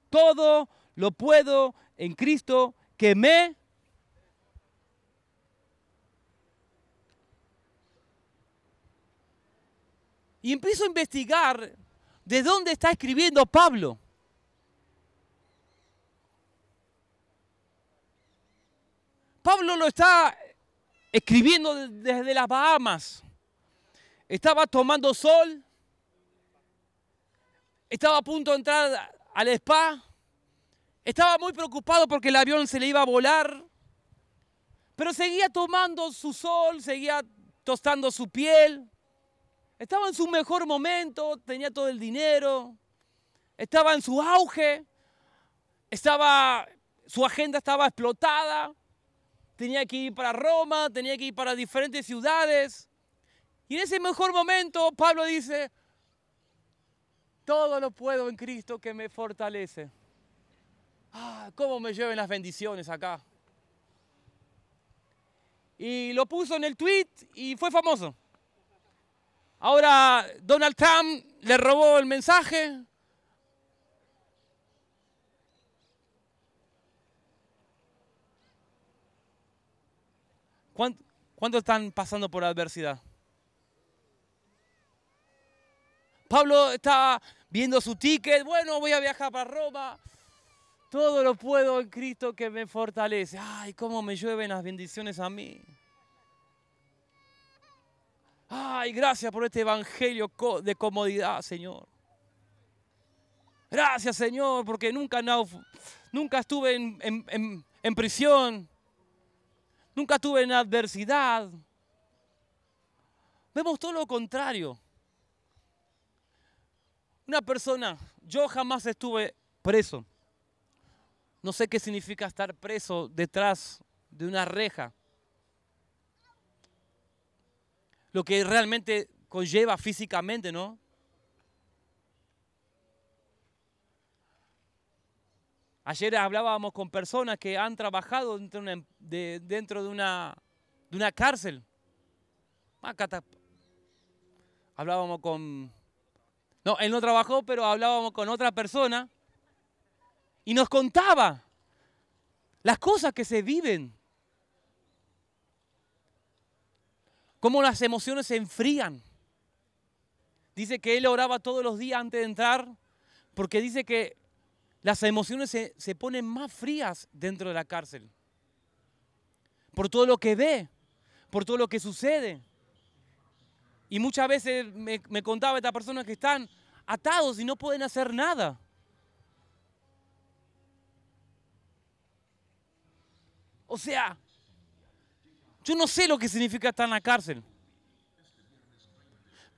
todo lo puedo en Cristo que me Y empiezo a investigar de dónde está escribiendo Pablo. Pablo lo está escribiendo desde las Bahamas. Estaba tomando sol. Estaba a punto de entrar al spa. Estaba muy preocupado porque el avión se le iba a volar. Pero seguía tomando su sol, seguía tostando su piel. Estaba en su mejor momento, tenía todo el dinero, estaba en su auge, estaba, su agenda estaba explotada, tenía que ir para Roma, tenía que ir para diferentes ciudades. Y en ese mejor momento Pablo dice, todo lo puedo en Cristo que me fortalece. Ah, cómo me lleven las bendiciones acá. Y lo puso en el tweet y fue famoso. Ahora Donald Trump le robó el mensaje. ¿Cuánto, están pasando por adversidad? Pablo está viendo su ticket, bueno, voy a viajar para Roma. Todo lo puedo en Cristo que me fortalece. Ay, cómo me llueven las bendiciones a mí. Ay, gracias por este evangelio de comodidad, Señor. Gracias, Señor, porque nunca, nunca estuve en, en prisión. Nunca estuve en adversidad. Vemos todo lo contrario. Una persona, yo jamás estuve preso. No sé qué significa estar preso detrás de una reja. lo que realmente conlleva físicamente, ¿no? Ayer hablábamos con personas que han trabajado dentro de una, em-, de, dentro de una, de una cárcel. Ah, hablábamos con... No, él no trabajó, pero hablábamos con otra persona y nos contaba las cosas que se viven cómo las emociones se enfrían. Dice que él oraba todos los días antes de entrar, porque dice que las emociones se, ponen más frías dentro de la cárcel. Por todo lo que ve, por todo lo que sucede. Y muchas veces me, me contaba estas personas que están atados y no pueden hacer nada. O sea, yo no sé lo que significa estar en la cárcel.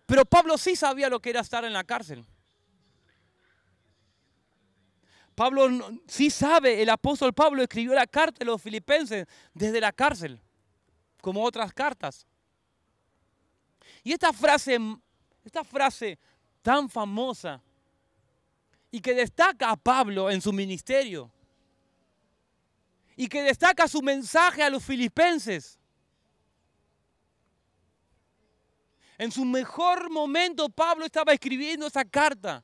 Pero Pablo sí sabía lo que era estar en la cárcel. Pablo sí sabe, el apóstol Pablo escribió la carta de los filipenses desde la cárcel, como otras cartas. Y esta frase, esta frase tan famosa y que destaca a Pablo en su ministerio y que destaca su mensaje a los filipenses, En su mejor momento Pablo estaba escribiendo esa carta.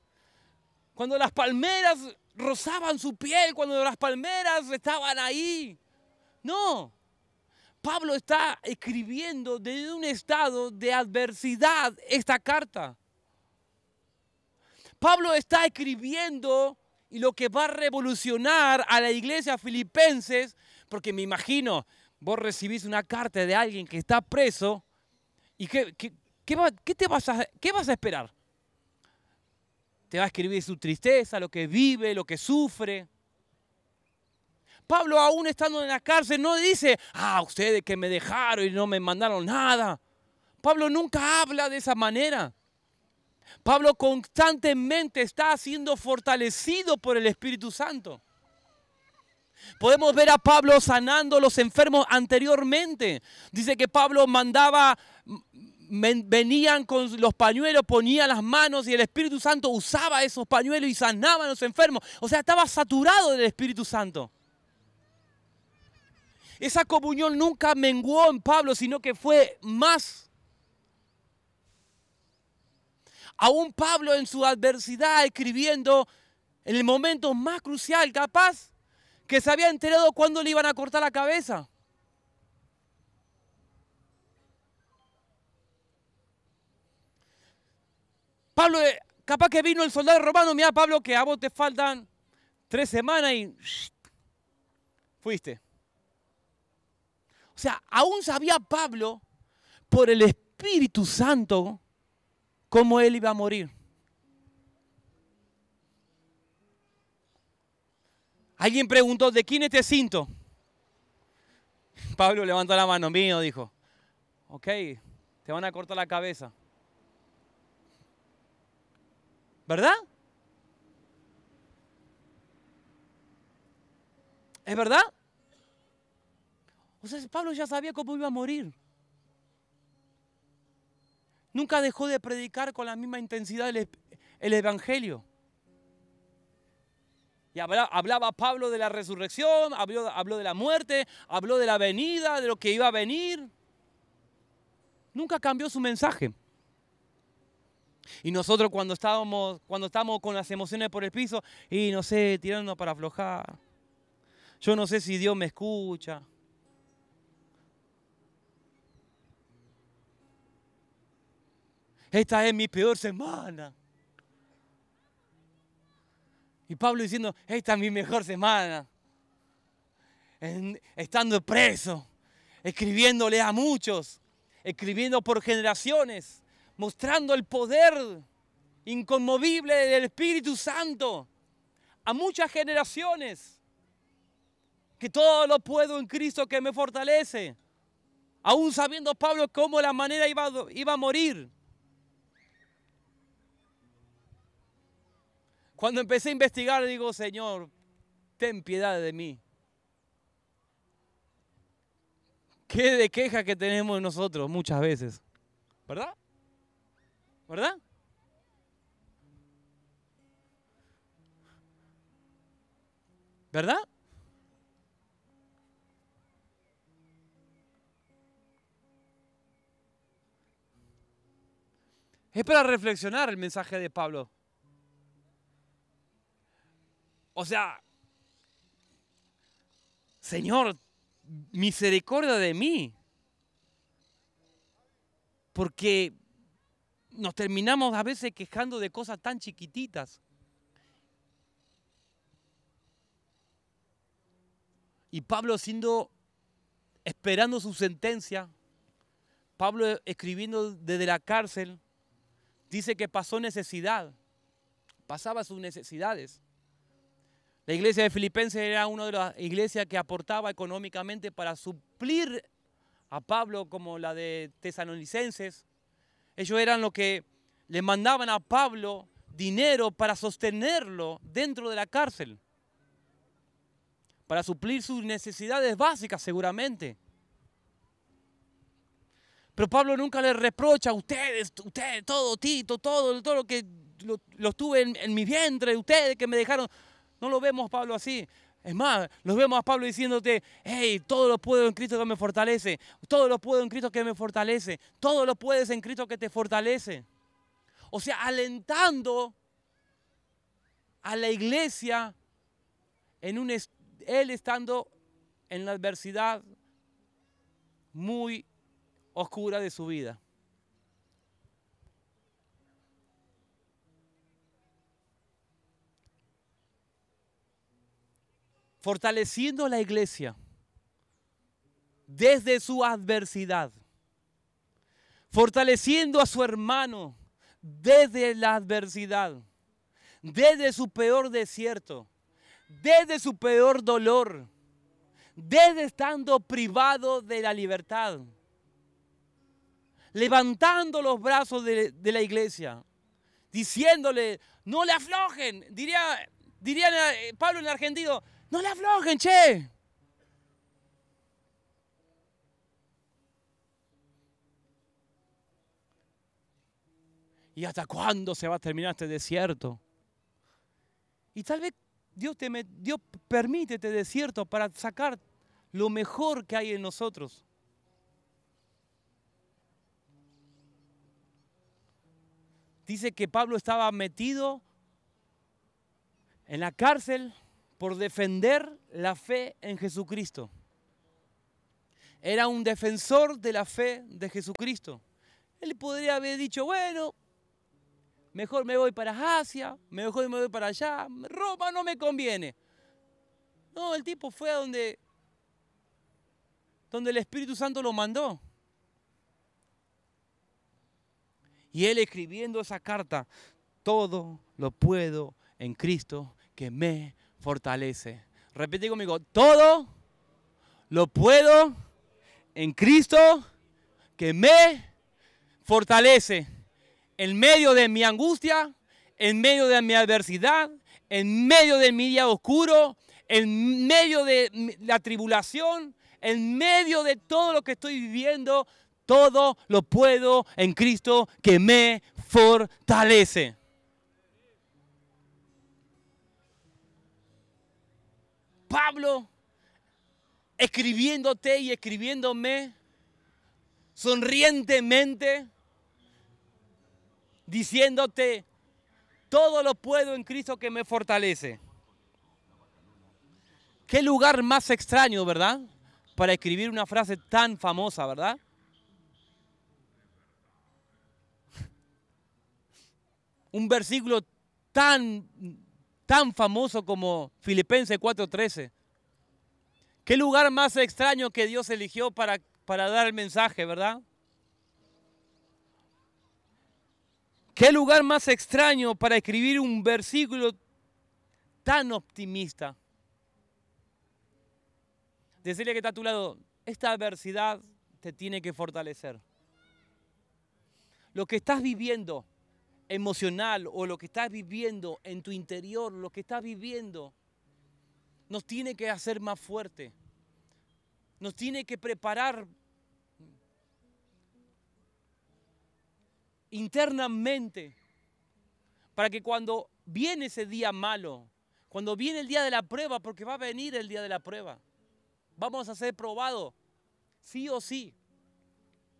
Cuando las palmeras rozaban su piel, cuando las palmeras estaban ahí. No, Pablo está escribiendo desde un estado de adversidad esta carta. Pablo está escribiendo y lo que va a revolucionar a la iglesia filipenses, porque me imagino, vos recibís una carta de alguien que está preso y que, ¿Qué, te vas vas a esperar? Te va a escribir su tristeza, lo que vive, lo que sufre. Pablo, aún estando en la cárcel, no dice, ah, ustedes que me dejaron y no me mandaron nada. Pablo nunca habla de esa manera. Pablo constantemente está siendo fortalecido por el Espíritu Santo. Podemos ver a Pablo sanando a los enfermos anteriormente. Dice que Pablo mandaba venían con los pañuelos, ponían las manos y el Espíritu Santo usaba esos pañuelos y sanaba a los enfermos. O sea, estaba saturado del Espíritu Santo. Esa comunión nunca menguó en Pablo, sino que fue más. Aún Pablo en su adversidad, escribiendo en el momento más crucial, capaz, que se había enterado cuándo le iban a cortar la cabeza. Pablo, eh, capaz que vino el soldado romano, mira Pablo, que a vos te faltan tres semanas y *sniffs* fuiste. O sea, aún sabía Pablo por el Espíritu Santo cómo él iba a morir. Alguien preguntó, ¿de quién este cinto? Pablo levantó la mano, mío, dijo. Ok, te van a cortar la cabeza. ¿Verdad? ¿Es verdad? O sea, Pablo ya sabía cómo iba a morir. Nunca dejó de predicar con la misma intensidad el, Evangelio. Y hablaba, Pablo de la resurrección, habló de la muerte, habló de la venida, de lo que iba a venir. Nunca cambió su mensaje. Y nosotros cuando estábamos, cuando estamos con las emociones por el piso, y no sé, tirándonos para aflojar. Yo no sé si Dios me escucha. Esta es mi peor semana. Y Pablo diciendo, esta es mi mejor semana. estando preso, escribiéndole a muchos, escribiendo por generaciones mostrando el poder inconmovible del Espíritu Santo a muchas generaciones. Que todo lo puedo en Cristo que me fortalece. Aún sabiendo Pablo cómo la manera iba, a morir. Cuando empecé a investigar, digo, Señor, ten piedad de mí. Qué de queja que tenemos nosotros muchas veces, ¿verdad? ¿Verdad? ¿Verdad? Es para reflexionar el mensaje de Pablo. O sea, Señor, misericordia de mí. Porque nos terminamos a veces quejando de cosas tan chiquititas. Y Pablo siendo, esperando su sentencia, Pablo escribiendo desde la cárcel, dice que pasó necesidad, pasaba sus necesidades. La iglesia de Filipenses era una de las iglesias que aportaba económicamente para suplir a Pablo como la de Tesalonicenses, ellos eran los que le mandaban a Pablo dinero para sostenerlo dentro de la cárcel, para suplir sus necesidades básicas seguramente. Pero Pablo nunca le reprocha a ustedes, ustedes, todo Tito, todo, todo lo que los lo tuve en mi vientre, ustedes que me dejaron. No lo vemos Pablo así. Es más, los vemos a Pablo diciéndote, hey, todo lo puedo en Cristo que me fortalece, todo lo puedo en Cristo que me fortalece, todo lo puedes en Cristo que te fortalece. O sea, alentando a la iglesia en un él estando en la adversidad muy oscura de su vida. fortaleciendo la iglesia desde su adversidad, fortaleciendo a su hermano desde la adversidad, desde su peor desierto, desde su peor dolor, desde estando privado de la libertad, levantando los brazos de, la iglesia, diciéndole, no le aflojen, diría, diría eh, Pablo en argentino, no le aflojen, che. ¿Y hasta cuándo se va a terminar este desierto? Y tal vez Dios, te me, Dios permite este desierto para sacar lo mejor que hay en nosotros. Dice que Pablo estaba metido en la cárcel por defender la fe en Jesucristo. Era un defensor de la fe de Jesucristo. Él podría haber dicho, bueno, mejor me voy para Asia, mejor me voy para allá, Roma no me conviene. No, el tipo fue a donde, donde el Espíritu Santo lo mandó. Y él escribiendo esa carta, todo lo puedo en Cristo que me fortalece. Repite conmigo, todo lo puedo en Cristo que me fortalece en medio de mi angustia, en medio de mi adversidad, en medio de mi día oscuro, en medio de la tribulación, en medio de todo lo que estoy viviendo, todo lo puedo en Cristo que me fortalece. Pablo, escribiéndote y escribiéndome sonrientemente, diciéndote, todo lo puedo en Cristo que me fortalece. Qué lugar más extraño, ¿verdad? Para escribir una frase tan famosa, ¿verdad? *laughs* Un versículo tan tan famoso como Filipenses 4:13. Qué lugar más extraño que Dios eligió para, para dar el mensaje, ¿verdad? Qué lugar más extraño para escribir un versículo tan optimista. Decirle que está a tu lado, esta adversidad te tiene que fortalecer. Lo que estás viviendo emocional o lo que estás viviendo en tu interior, lo que estás viviendo, nos tiene que hacer más fuerte, nos tiene que preparar internamente para que cuando viene ese día malo, cuando viene el día de la prueba, porque va a venir el día de la prueba, vamos a ser probados, sí o sí.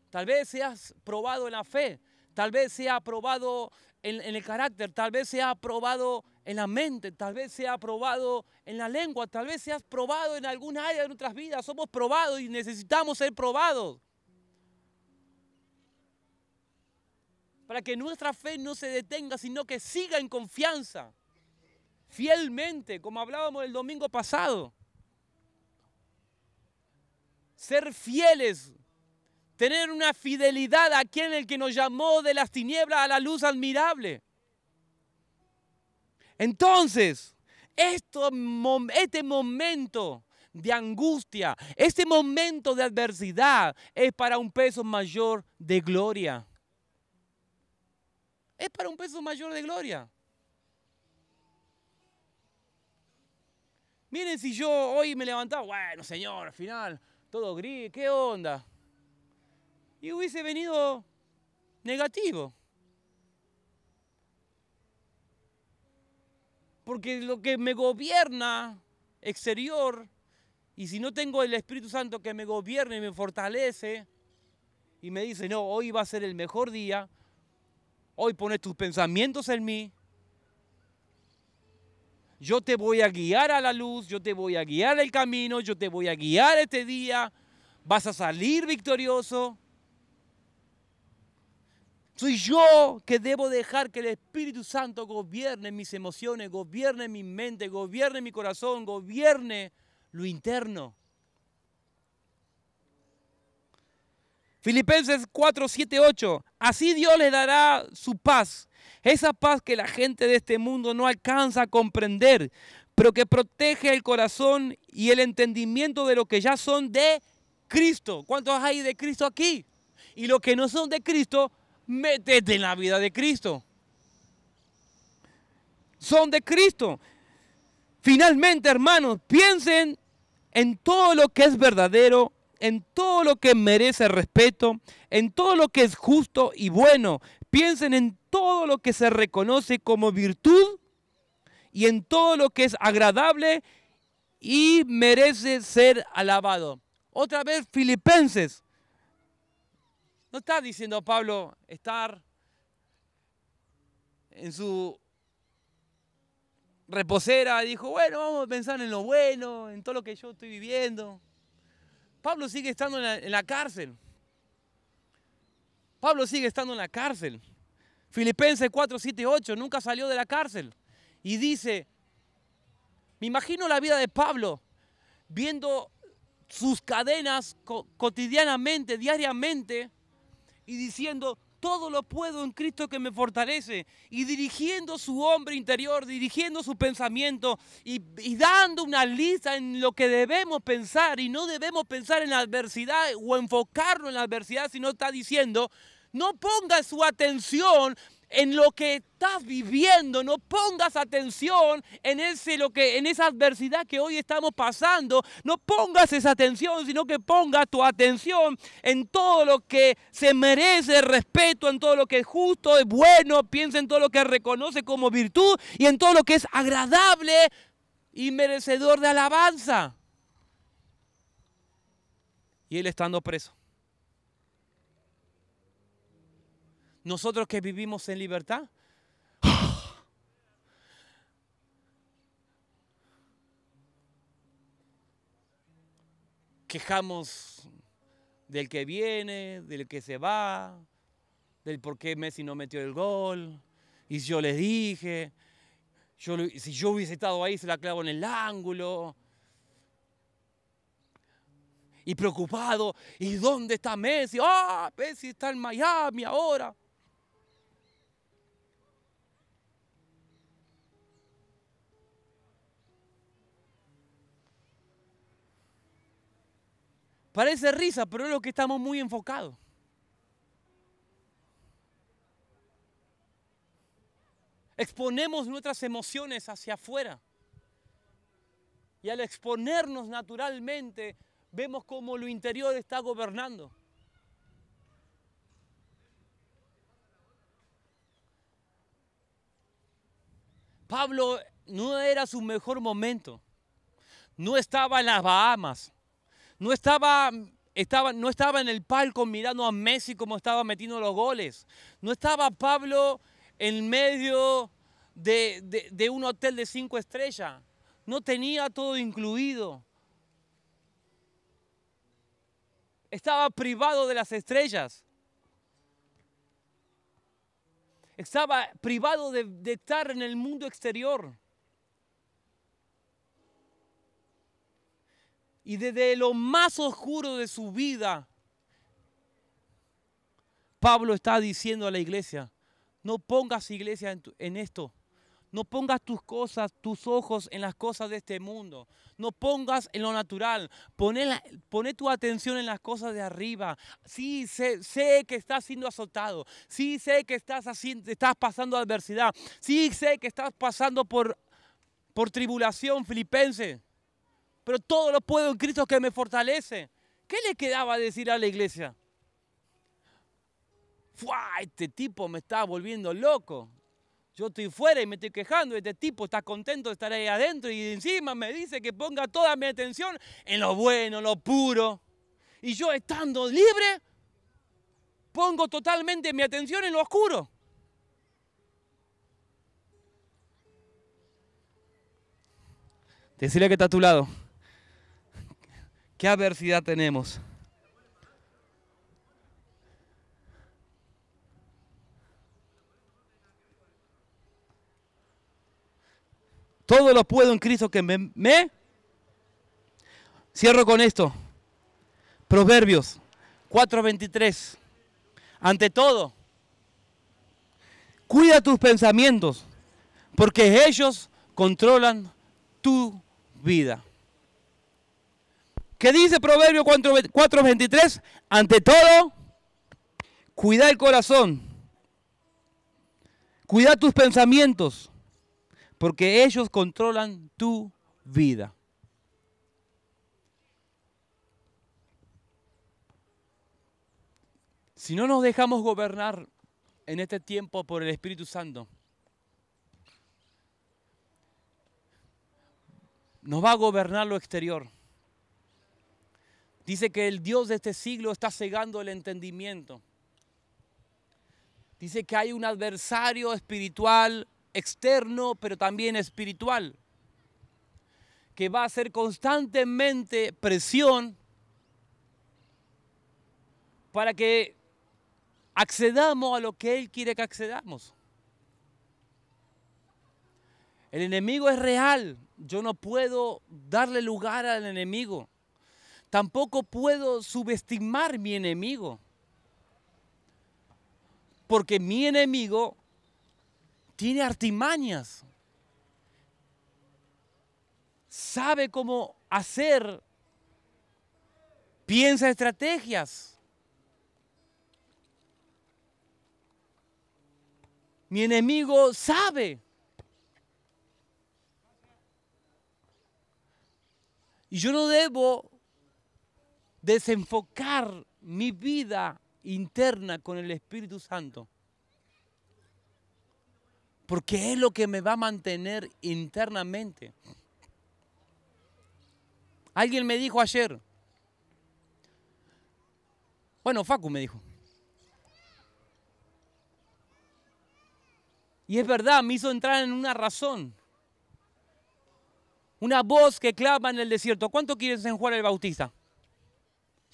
Tal vez seas probado en la fe, tal vez sea aprobado en, el carácter, tal vez sea aprobado en la mente, tal vez sea aprobado en la lengua, tal vez sea probado en alguna área de nuestras vidas. Somos probados y necesitamos ser probados. Para que nuestra fe no se detenga, sino que siga en confianza, fielmente, como hablábamos el domingo pasado. Ser fieles tener una fidelidad a quien el que nos llamó de las tinieblas a la luz admirable. Entonces, esto, este momento de angustia, este momento de adversidad es para un peso mayor de gloria. Es para un peso mayor de gloria. Miren si yo hoy me levantaba, bueno, señor, al final, todo gris, ¿qué onda? y hubiese venido negativo. Porque lo que me gobierna exterior, y si no tengo el Espíritu Santo que me gobierna y me fortalece, y me dice, no, hoy va a ser el mejor día, hoy pones tus pensamientos en mí, yo te voy a guiar a la luz, yo te voy a guiar el camino, yo te voy a guiar este día, vas a salir victorioso. Soy yo que debo dejar que el Espíritu Santo gobierne mis emociones, gobierne mi mente, gobierne mi corazón, gobierne lo interno. Filipenses 4, 7, 8. Así Dios le dará su paz. Esa paz que la gente de este mundo no alcanza a comprender, pero que protege el corazón y el entendimiento de lo que ya son de Cristo. ¿Cuántos hay de Cristo aquí? Y los que no son de Cristo Métete en la vida de Cristo. Son de Cristo. Finalmente, hermanos, piensen en todo lo que es verdadero, en todo lo que merece respeto, en todo lo que es justo y bueno. Piensen en todo lo que se reconoce como virtud y en todo lo que es agradable y merece ser alabado. Otra vez Filipenses no está diciendo Pablo estar en su reposera, dijo, bueno, vamos a pensar en lo bueno, en todo lo que yo estoy viviendo. Pablo sigue estando en la, cárcel. Pablo sigue estando en la cárcel. Filipenses 4, 7, 8, nunca salió de la cárcel. Y dice, me imagino la vida de Pablo, viendo sus cadenas cotidianamente, diariamente, y diciendo, todo lo puedo en Cristo que me fortalece, y dirigiendo su hombre interior, dirigiendo su pensamiento y, dando una lista en lo que debemos pensar y no debemos pensar en la adversidad o enfocarnos en la adversidad, sino está diciendo, no ponga su atención en lo que estás viviendo, no pongas atención en, ese, lo que, en esa adversidad que hoy estamos pasando, no pongas esa atención, sino que pongas tu atención en todo lo que se merece respeto, en todo lo que es justo, es bueno, piensa en todo lo que reconoce como virtud y en todo lo que es agradable y merecedor de alabanza. Y él estando preso. Nosotros que vivimos en libertad. Quejamos del que viene, del que se va, del por qué Messi no metió el gol. Y yo le dije, yo, si yo hubiese estado ahí se la clavo en el ángulo. Y preocupado, ¿y dónde está Messi? Ah, Messi está en Miami ahora. Parece risa, pero es lo que estamos muy enfocados. Exponemos nuestras emociones hacia afuera. Y al exponernos naturalmente, vemos cómo lo interior está gobernando. Pablo no era su mejor momento. No estaba en las Bahamas no estaba, no estaba en el palco mirando a Messi como estaba metiendo los goles. No estaba Pablo en medio de, un hotel de cinco estrellas. No tenía todo incluido. Estaba privado de las estrellas. Estaba privado de estar en el mundo exterior. Y desde lo más oscuro de su vida, Pablo está diciendo a la iglesia, no pongas iglesia en, esto. No pongas tus cosas, tus ojos en las cosas de este mundo. No pongas en lo natural. poné tu atención en las cosas de arriba. Sí, sé, que estás siendo azotado. Sí, sé que estás, haciendo, estás pasando adversidad. Sí, sé que estás pasando por, por tribulación, filipense pero todo lo puedo en Cristo que me fortalece. ¿Qué le quedaba decir a la iglesia? ¡Fua! Este tipo me está volviendo loco. Yo estoy fuera y me estoy quejando. Este tipo está contento de estar ahí adentro y encima me dice que ponga toda mi atención en lo bueno, lo puro. Y yo estando libre, pongo totalmente mi atención en lo oscuro. Decirle que está a tu lado. ¿Qué adversidad tenemos? Todo lo puedo en Cristo que me, Cierro con esto. Proverbios 4:23. Ante todo, cuida tus pensamientos, porque ellos controlan tu vida. ¿Qué dice Proverbio 4.23? Ante todo, cuida el corazón. Cuida tus pensamientos, porque ellos controlan tu vida. Si no nos dejamos gobernar en este tiempo por el Espíritu Santo, nos va a gobernar lo exterior. Dice que el Dios de este siglo está cegando el entendimiento. Dice que hay un adversario espiritual externo, pero también espiritual, que va a hacer constantemente presión para que accedamos a lo que Él quiere que accedamos. El enemigo es real. Yo no puedo darle lugar al enemigo. Tampoco puedo subestimar mi enemigo. Porque mi enemigo tiene artimañas. Sabe cómo hacer. Piensa estrategias. Mi enemigo sabe. Y yo no debo desenfocar mi vida interna con el Espíritu Santo. Porque es lo que me va a mantener internamente. Alguien me dijo ayer, bueno, Facu me dijo, Y es verdad, me hizo entrar en una razón. Una voz que clama en el desierto. ¿Cuánto quieres en Juan el Bautista?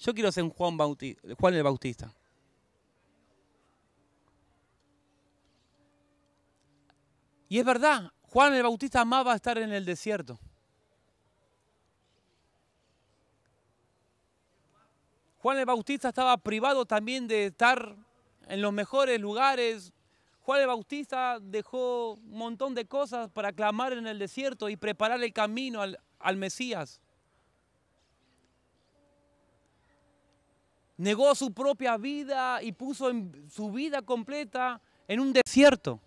Yo quiero ser Juan, Juan el Bautista. Y es verdad, Juan el Bautista amaba estar en el desierto. Juan el Bautista estaba privado también de estar en los mejores lugares. Juan el Bautista dejó un montón de cosas para clamar en el desierto y preparar el camino al, al Mesías. negó su propia vida y puso su vida completa en un desierto.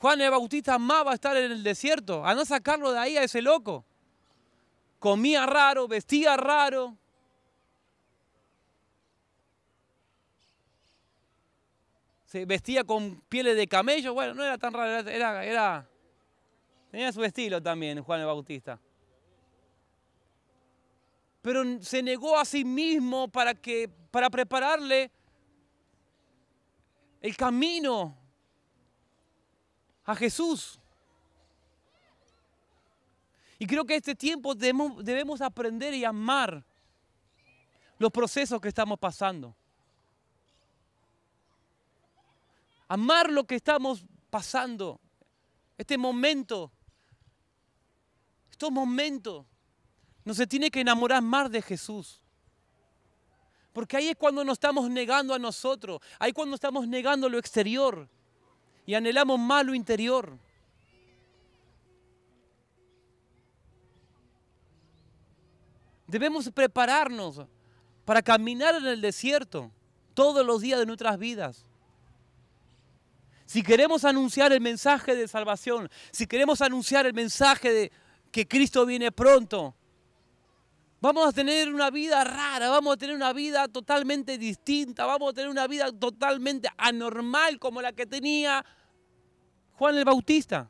Juan el Bautista amaba estar en el desierto, a no sacarlo de ahí a ese loco. Comía raro, vestía raro. Se vestía con pieles de camello, bueno, no era tan raro, era, era tenía su estilo también Juan el Bautista pero se negó a sí mismo para, que, para prepararle el camino a Jesús. Y creo que este tiempo debemos, debemos aprender y amar los procesos que estamos pasando. Amar lo que estamos pasando, este momento, estos momentos no se tiene que enamorar más de Jesús. Porque ahí es cuando nos estamos negando a nosotros, ahí es cuando estamos negando lo exterior y anhelamos más lo interior. Debemos prepararnos para caminar en el desierto todos los días de nuestras vidas. Si queremos anunciar el mensaje de salvación, si queremos anunciar el mensaje de que Cristo viene pronto, Vamos a tener una vida rara, vamos a tener una vida totalmente distinta, vamos a tener una vida totalmente anormal como la que tenía Juan el Bautista,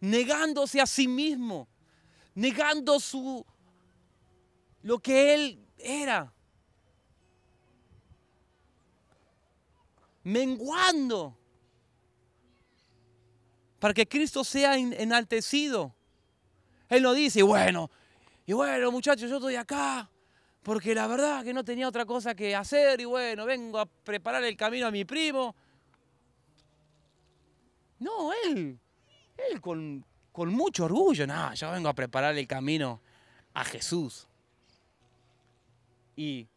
negándose a sí mismo, negando su lo que él era, menguando para que Cristo sea enaltecido. Él no dice, bueno, y bueno, muchachos, yo estoy acá porque la verdad que no tenía otra cosa que hacer y bueno, vengo a preparar el camino a mi primo. No, él, él con, mucho orgullo, nada, no, yo vengo a preparar el camino a Jesús. Y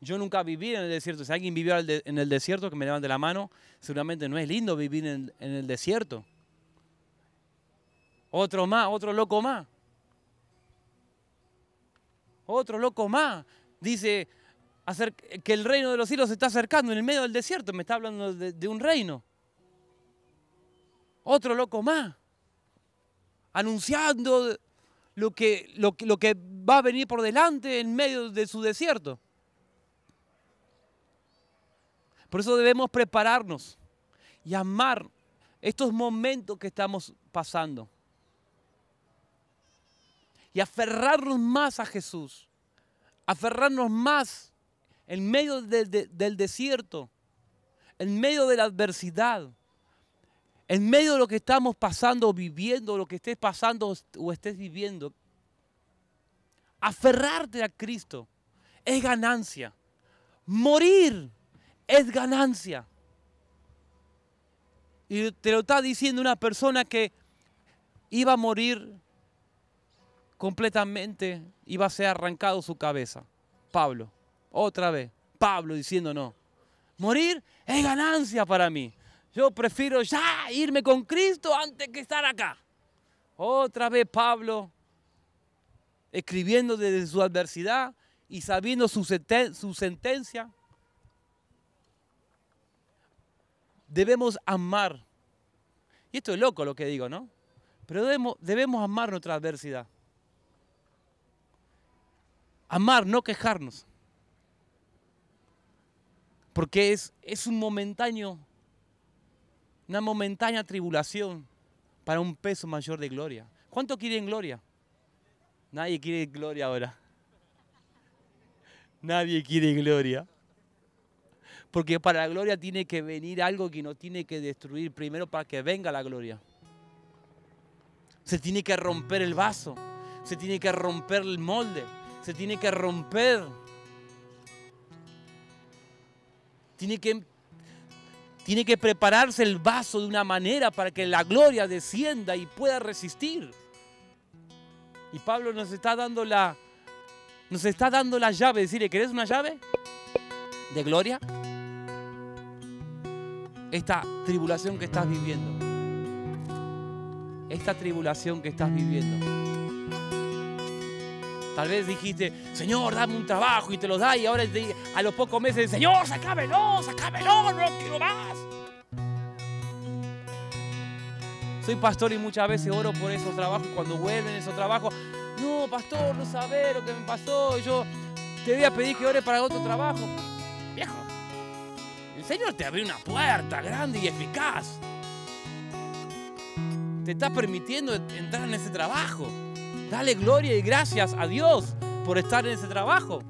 yo nunca viví en el desierto. Si alguien vivió en el desierto, que me levante la mano, seguramente no es lindo vivir en el desierto. Otro más, otro loco más otro loco más. Dice que el reino de los cielos se está acercando en el medio del desierto. Me está hablando de, un reino. Otro loco más. Anunciando lo que, lo que va a venir por delante en medio de su desierto. Por eso debemos prepararnos y amar estos momentos que estamos pasando y aferrarnos más a Jesús, aferrarnos más en medio del desierto, en medio de la adversidad, en medio de lo que estamos pasando, viviendo, lo que estés pasando o estés viviendo. Aferrarte a Cristo es ganancia. Morir es ganancia. Y te lo está diciendo una persona que iba a morir completamente iba a ser arrancado su cabeza. Pablo, otra vez, Pablo diciendo no. Morir es ganancia para mí. Yo prefiero ya irme con Cristo antes que estar acá. Otra vez Pablo escribiendo desde su adversidad y sabiendo su, su sentencia. Debemos amar. Y esto es loco lo que digo, ¿no? Pero debemos, debemos amar nuestra adversidad. Amar, no quejarnos. Porque es, es un momentáneo, una momentánea tribulación para un peso mayor de gloria. ¿Cuánto quieren gloria? Nadie quiere gloria ahora. Nadie quiere gloria. Porque para la gloria tiene que venir algo que no tiene que destruir primero para que venga la gloria. Se tiene que romper el vaso. Se tiene que romper el molde se tiene que romper. Tiene que, tiene que prepararse el vaso de una manera para que la gloria descienda y pueda resistir. Y Pablo nos está dando la, nos está dando la llave. Decirle, ¿querés una llave de gloria? Esta tribulación que estás viviendo. Esta tribulación que estás viviendo Tal vez dijiste, Señor, dame un trabajo y te lo da y ahora a los pocos meses, Señor, sacámelo, sacámelo, no quiero más. Soy pastor y muchas veces oro por esos trabajos. Cuando vuelven esos trabajos, no, pastor, no sabes lo que me pasó. Yo te voy a pedir que ores para otro trabajo. Viejo, el Señor te abrió una puerta grande y eficaz. Te está permitiendo entrar en ese trabajo. Dale gloria y gracias a Dios por estar en ese trabajo.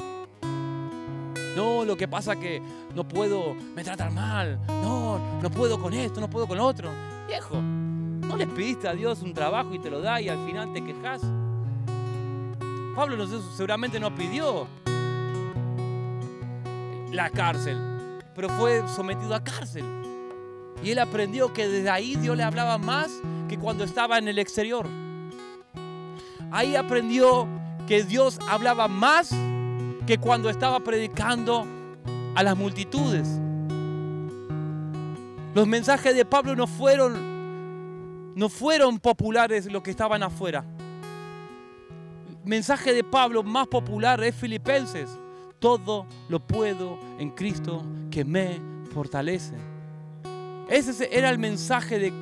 No, lo que pasa que no puedo, me tratar mal. No, no puedo con esto, no puedo con otro. Viejo, no le pidiste a Dios un trabajo y te lo da y al final te quejas. Pablo no, seguramente no pidió la cárcel, pero fue sometido a cárcel. Y él aprendió que desde ahí Dios le hablaba más que cuando estaba en el exterior. Ahí aprendió que Dios hablaba más que cuando estaba predicando a las multitudes. Los mensajes de Pablo no fueron, no fueron populares los que estaban afuera. El mensaje de Pablo más popular es Filipenses. Todo lo puedo en Cristo que me fortalece. Ese era el mensaje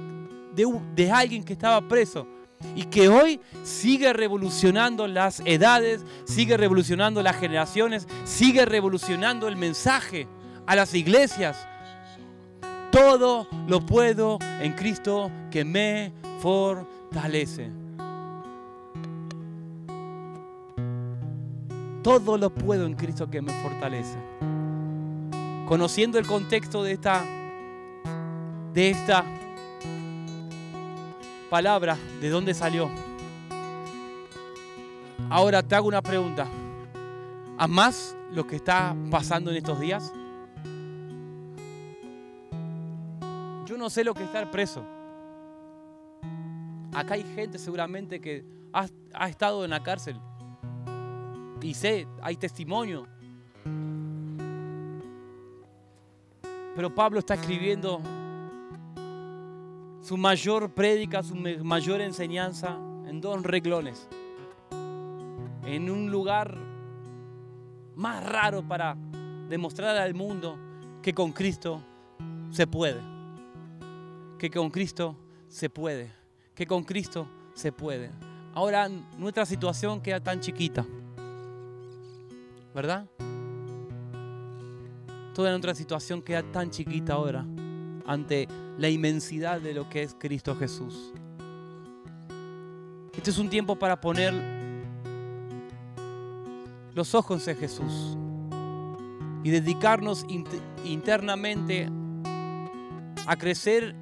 de alguien que estaba preso y que hoy sigue revolucionando las edades, sigue revolucionando las generaciones, sigue revolucionando el mensaje a las iglesias. Todo lo puedo en Cristo que me fortalece. Todo lo puedo en Cristo que me fortalece. Conociendo el contexto de esta de esta palabra, ¿de dónde salió? Ahora te hago una pregunta. más lo que está pasando en estos días? Yo no sé lo que está estar preso. Acá hay gente seguramente que ha, ha estado en la cárcel. Y sé, hay testimonio. Pero Pablo está escribiendo su mayor prédica, su mayor enseñanza en dos reglones. En un lugar más raro para demostrar al mundo que con Cristo se puede. Que con Cristo se puede. Que con Cristo se puede. Ahora nuestra situación queda tan chiquita. ¿Verdad? Toda nuestra situación queda tan chiquita ahora ante la inmensidad de lo que es Cristo Jesús. Este es un tiempo para poner los ojos en Jesús y dedicarnos internamente a crecer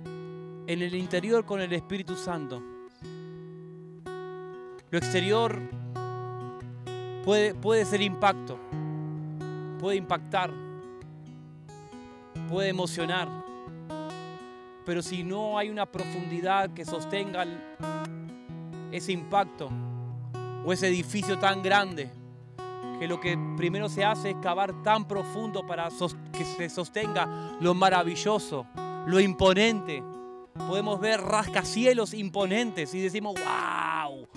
en el interior con el Espíritu Santo. Lo exterior puede, puede ser impacto, puede impactar, puede emocionar pero si no hay una profundidad que sostenga ese impacto o ese edificio tan grande, que lo que primero se hace es cavar tan profundo para que se sostenga lo maravilloso, lo imponente. Podemos ver rascacielos imponentes y decimos, wow.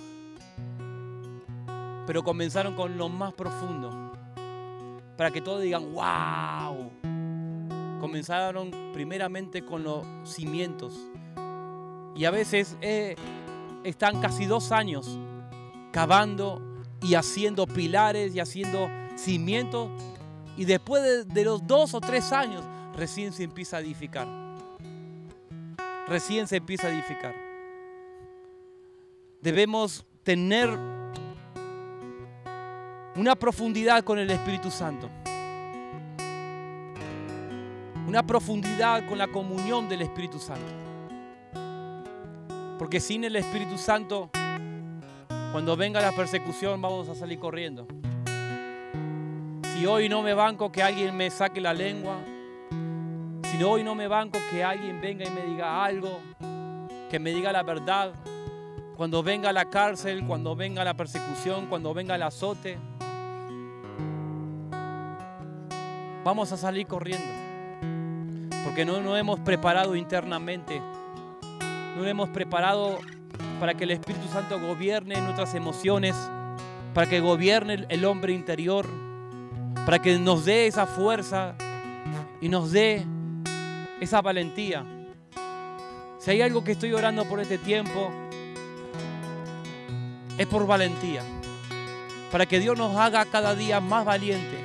Pero comenzaron con lo más profundo, para que todos digan, wow. Comenzaron primeramente con los cimientos. Y a veces eh, están casi dos años cavando y haciendo pilares y haciendo cimientos. Y después de los dos o tres años recién se empieza a edificar. Recién se empieza a edificar. Debemos tener una profundidad con el Espíritu Santo una profundidad con la comunión del Espíritu Santo. Porque sin el Espíritu Santo, cuando venga la persecución, vamos a salir corriendo. Si hoy no me banco que alguien me saque la lengua, si hoy no me banco que alguien venga y me diga algo, que me diga la verdad, cuando venga la cárcel, cuando venga la persecución, cuando venga el azote, vamos a salir corriendo porque no nos hemos preparado internamente, no nos hemos preparado para que el Espíritu Santo gobierne nuestras emociones, para que gobierne el hombre interior, para que nos dé esa fuerza y nos dé esa valentía. Si hay algo que estoy orando por este tiempo, es por valentía, para que Dios nos haga cada día más valiente,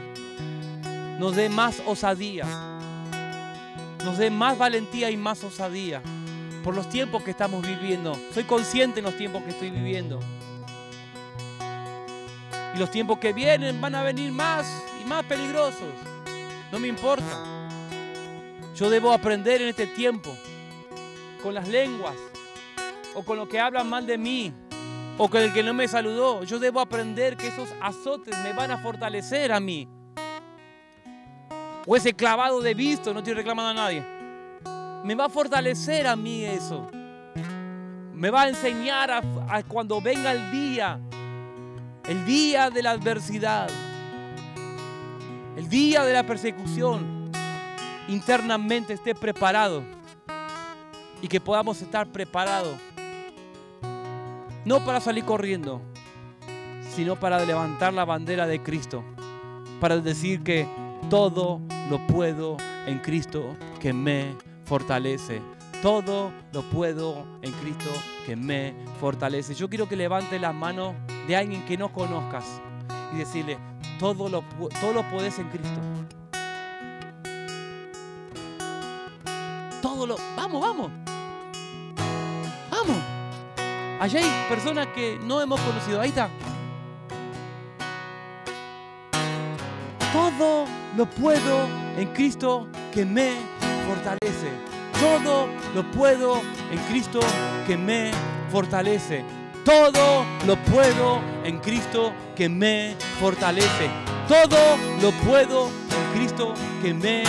nos dé más osadía nos dé más valentía y más osadía por los tiempos que estamos viviendo. Soy consciente en los tiempos que estoy viviendo. Y los tiempos que vienen van a venir más y más peligrosos. No me importa. Yo debo aprender en este tiempo con las lenguas o con lo que hablan mal de mí o con el que no me saludó. Yo debo aprender que esos azotes me van a fortalecer a mí o ese clavado de visto, no estoy reclamando a nadie. Me va a fortalecer a mí eso. Me va a enseñar a, a cuando venga el día, el día de la adversidad, el día de la persecución, internamente esté preparado y que podamos estar preparados. No para salir corriendo, sino para levantar la bandera de Cristo, para decir que todo lo puedo en Cristo que me fortalece. Todo lo puedo en Cristo que me fortalece. Yo quiero que levante las manos de alguien que no conozcas y decirle, todo lo, todo lo podés en Cristo. Todo lo... Vamos, vamos. Vamos. Allá hay personas que no hemos conocido. Ahí está. Todo lo puedo en Cristo que me fortalece. Todo lo puedo en Cristo que me fortalece. Todo lo puedo en Cristo que me fortalece. Todo lo puedo en Cristo que me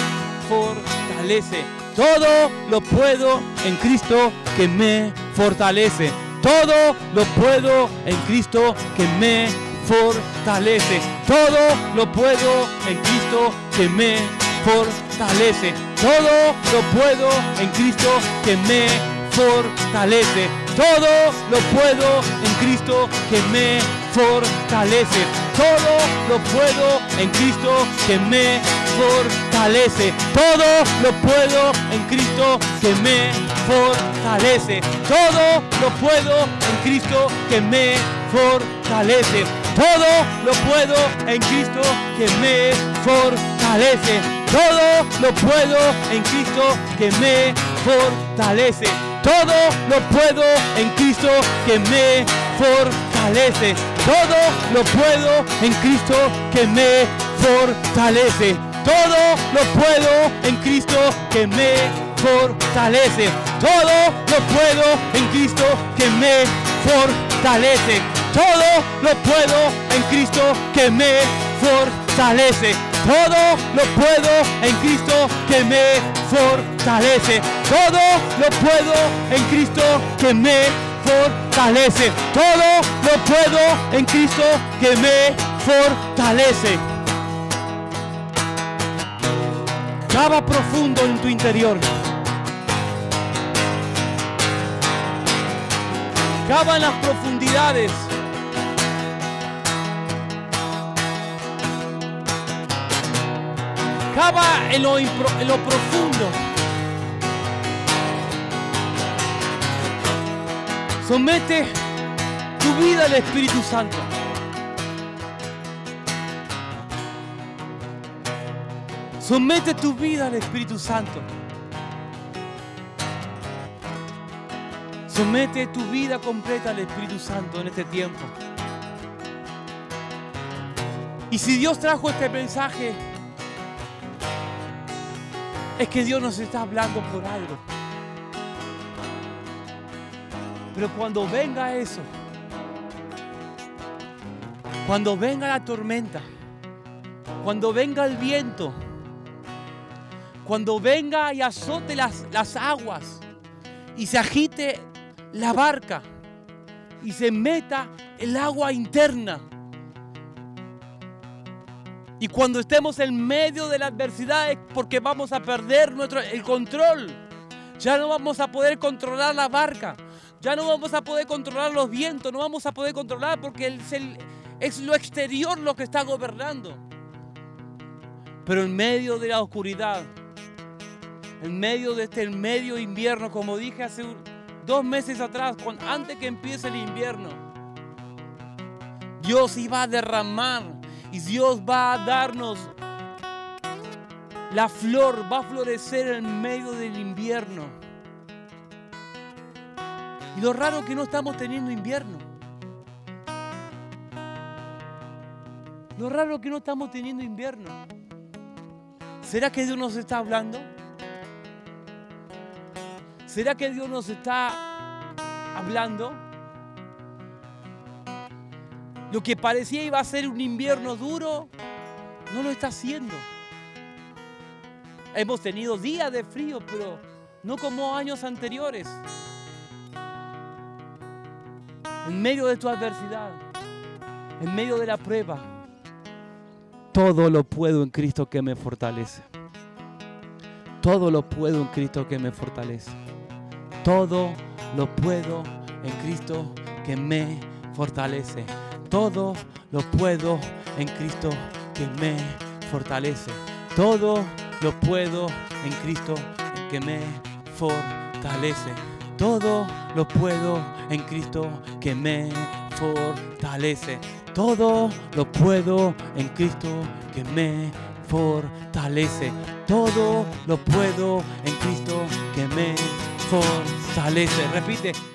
fortalece. Todo lo puedo en Cristo que me fortalece. Todo lo puedo en Cristo que me fortalece fortalece. Todo lo puedo en Cristo que me fortalece. Todo lo puedo en Cristo que me fortalece. Todo lo puedo en Cristo que me fortalece fortalece. Todo lo puedo en Cristo que me fortalece. Todo lo puedo en Cristo que me fortalece. Todo lo puedo en Cristo que me fortalece. Todo lo puedo en Cristo que me fortalece. Todo lo puedo en Cristo que me fortalece. Todo lo puedo en Cristo que me fortalece fortalece. Todo lo puedo en Cristo que me fortalece. Todo lo puedo en Cristo que me fortalece. Todo lo puedo en Cristo que me fortalece. Todo lo puedo en Cristo que me fortalece. Todo lo puedo en Cristo que me fortalece. Todo lo puedo en Cristo que me fortalece fortalece. Todo lo puedo en Cristo que me fortalece. Cava profundo en tu interior. Cava en las profundidades. Cava en lo, en lo profundo. Somete tu vida al Espíritu Santo. Somete tu vida al Espíritu Santo. Somete tu vida completa al Espíritu Santo en este tiempo. Y si Dios trajo este mensaje, es que Dios nos está hablando por algo. Pero cuando venga eso, cuando venga la tormenta, cuando venga el viento, cuando venga y azote las, las aguas y se agite la barca y se meta el agua interna. Y cuando estemos en medio de la adversidad es porque vamos a perder nuestro, el control. Ya no vamos a poder controlar la barca. Ya no vamos a poder controlar los vientos, no vamos a poder controlar porque es, lo exterior lo que está gobernando. Pero en medio de la oscuridad, en medio de este medio invierno, como dije hace dos meses atrás, antes que empiece el invierno, Dios iba a derramar y Dios va a darnos la flor, va a florecer en medio del invierno. Y lo raro que no estamos teniendo invierno. Lo raro que no estamos teniendo invierno. ¿Será que Dios nos está hablando? ¿Será que Dios nos está hablando? Lo que parecía iba a ser un invierno duro, no lo está haciendo. Hemos tenido días de frío, pero no como años anteriores en medio de tu adversidad, en medio de la prueba, todo lo puedo en Cristo que me fortalece. Todo lo puedo en Cristo que me fortalece. Todo lo puedo en Cristo que me fortalece. Todo lo puedo en Cristo que me fortalece. Todo lo puedo en Cristo que me fortalece. Todo lo puedo en Cristo que me fortalece. Todo lo puedo en Cristo que me fortalece. Todo lo puedo en Cristo que me fortalece. Repite,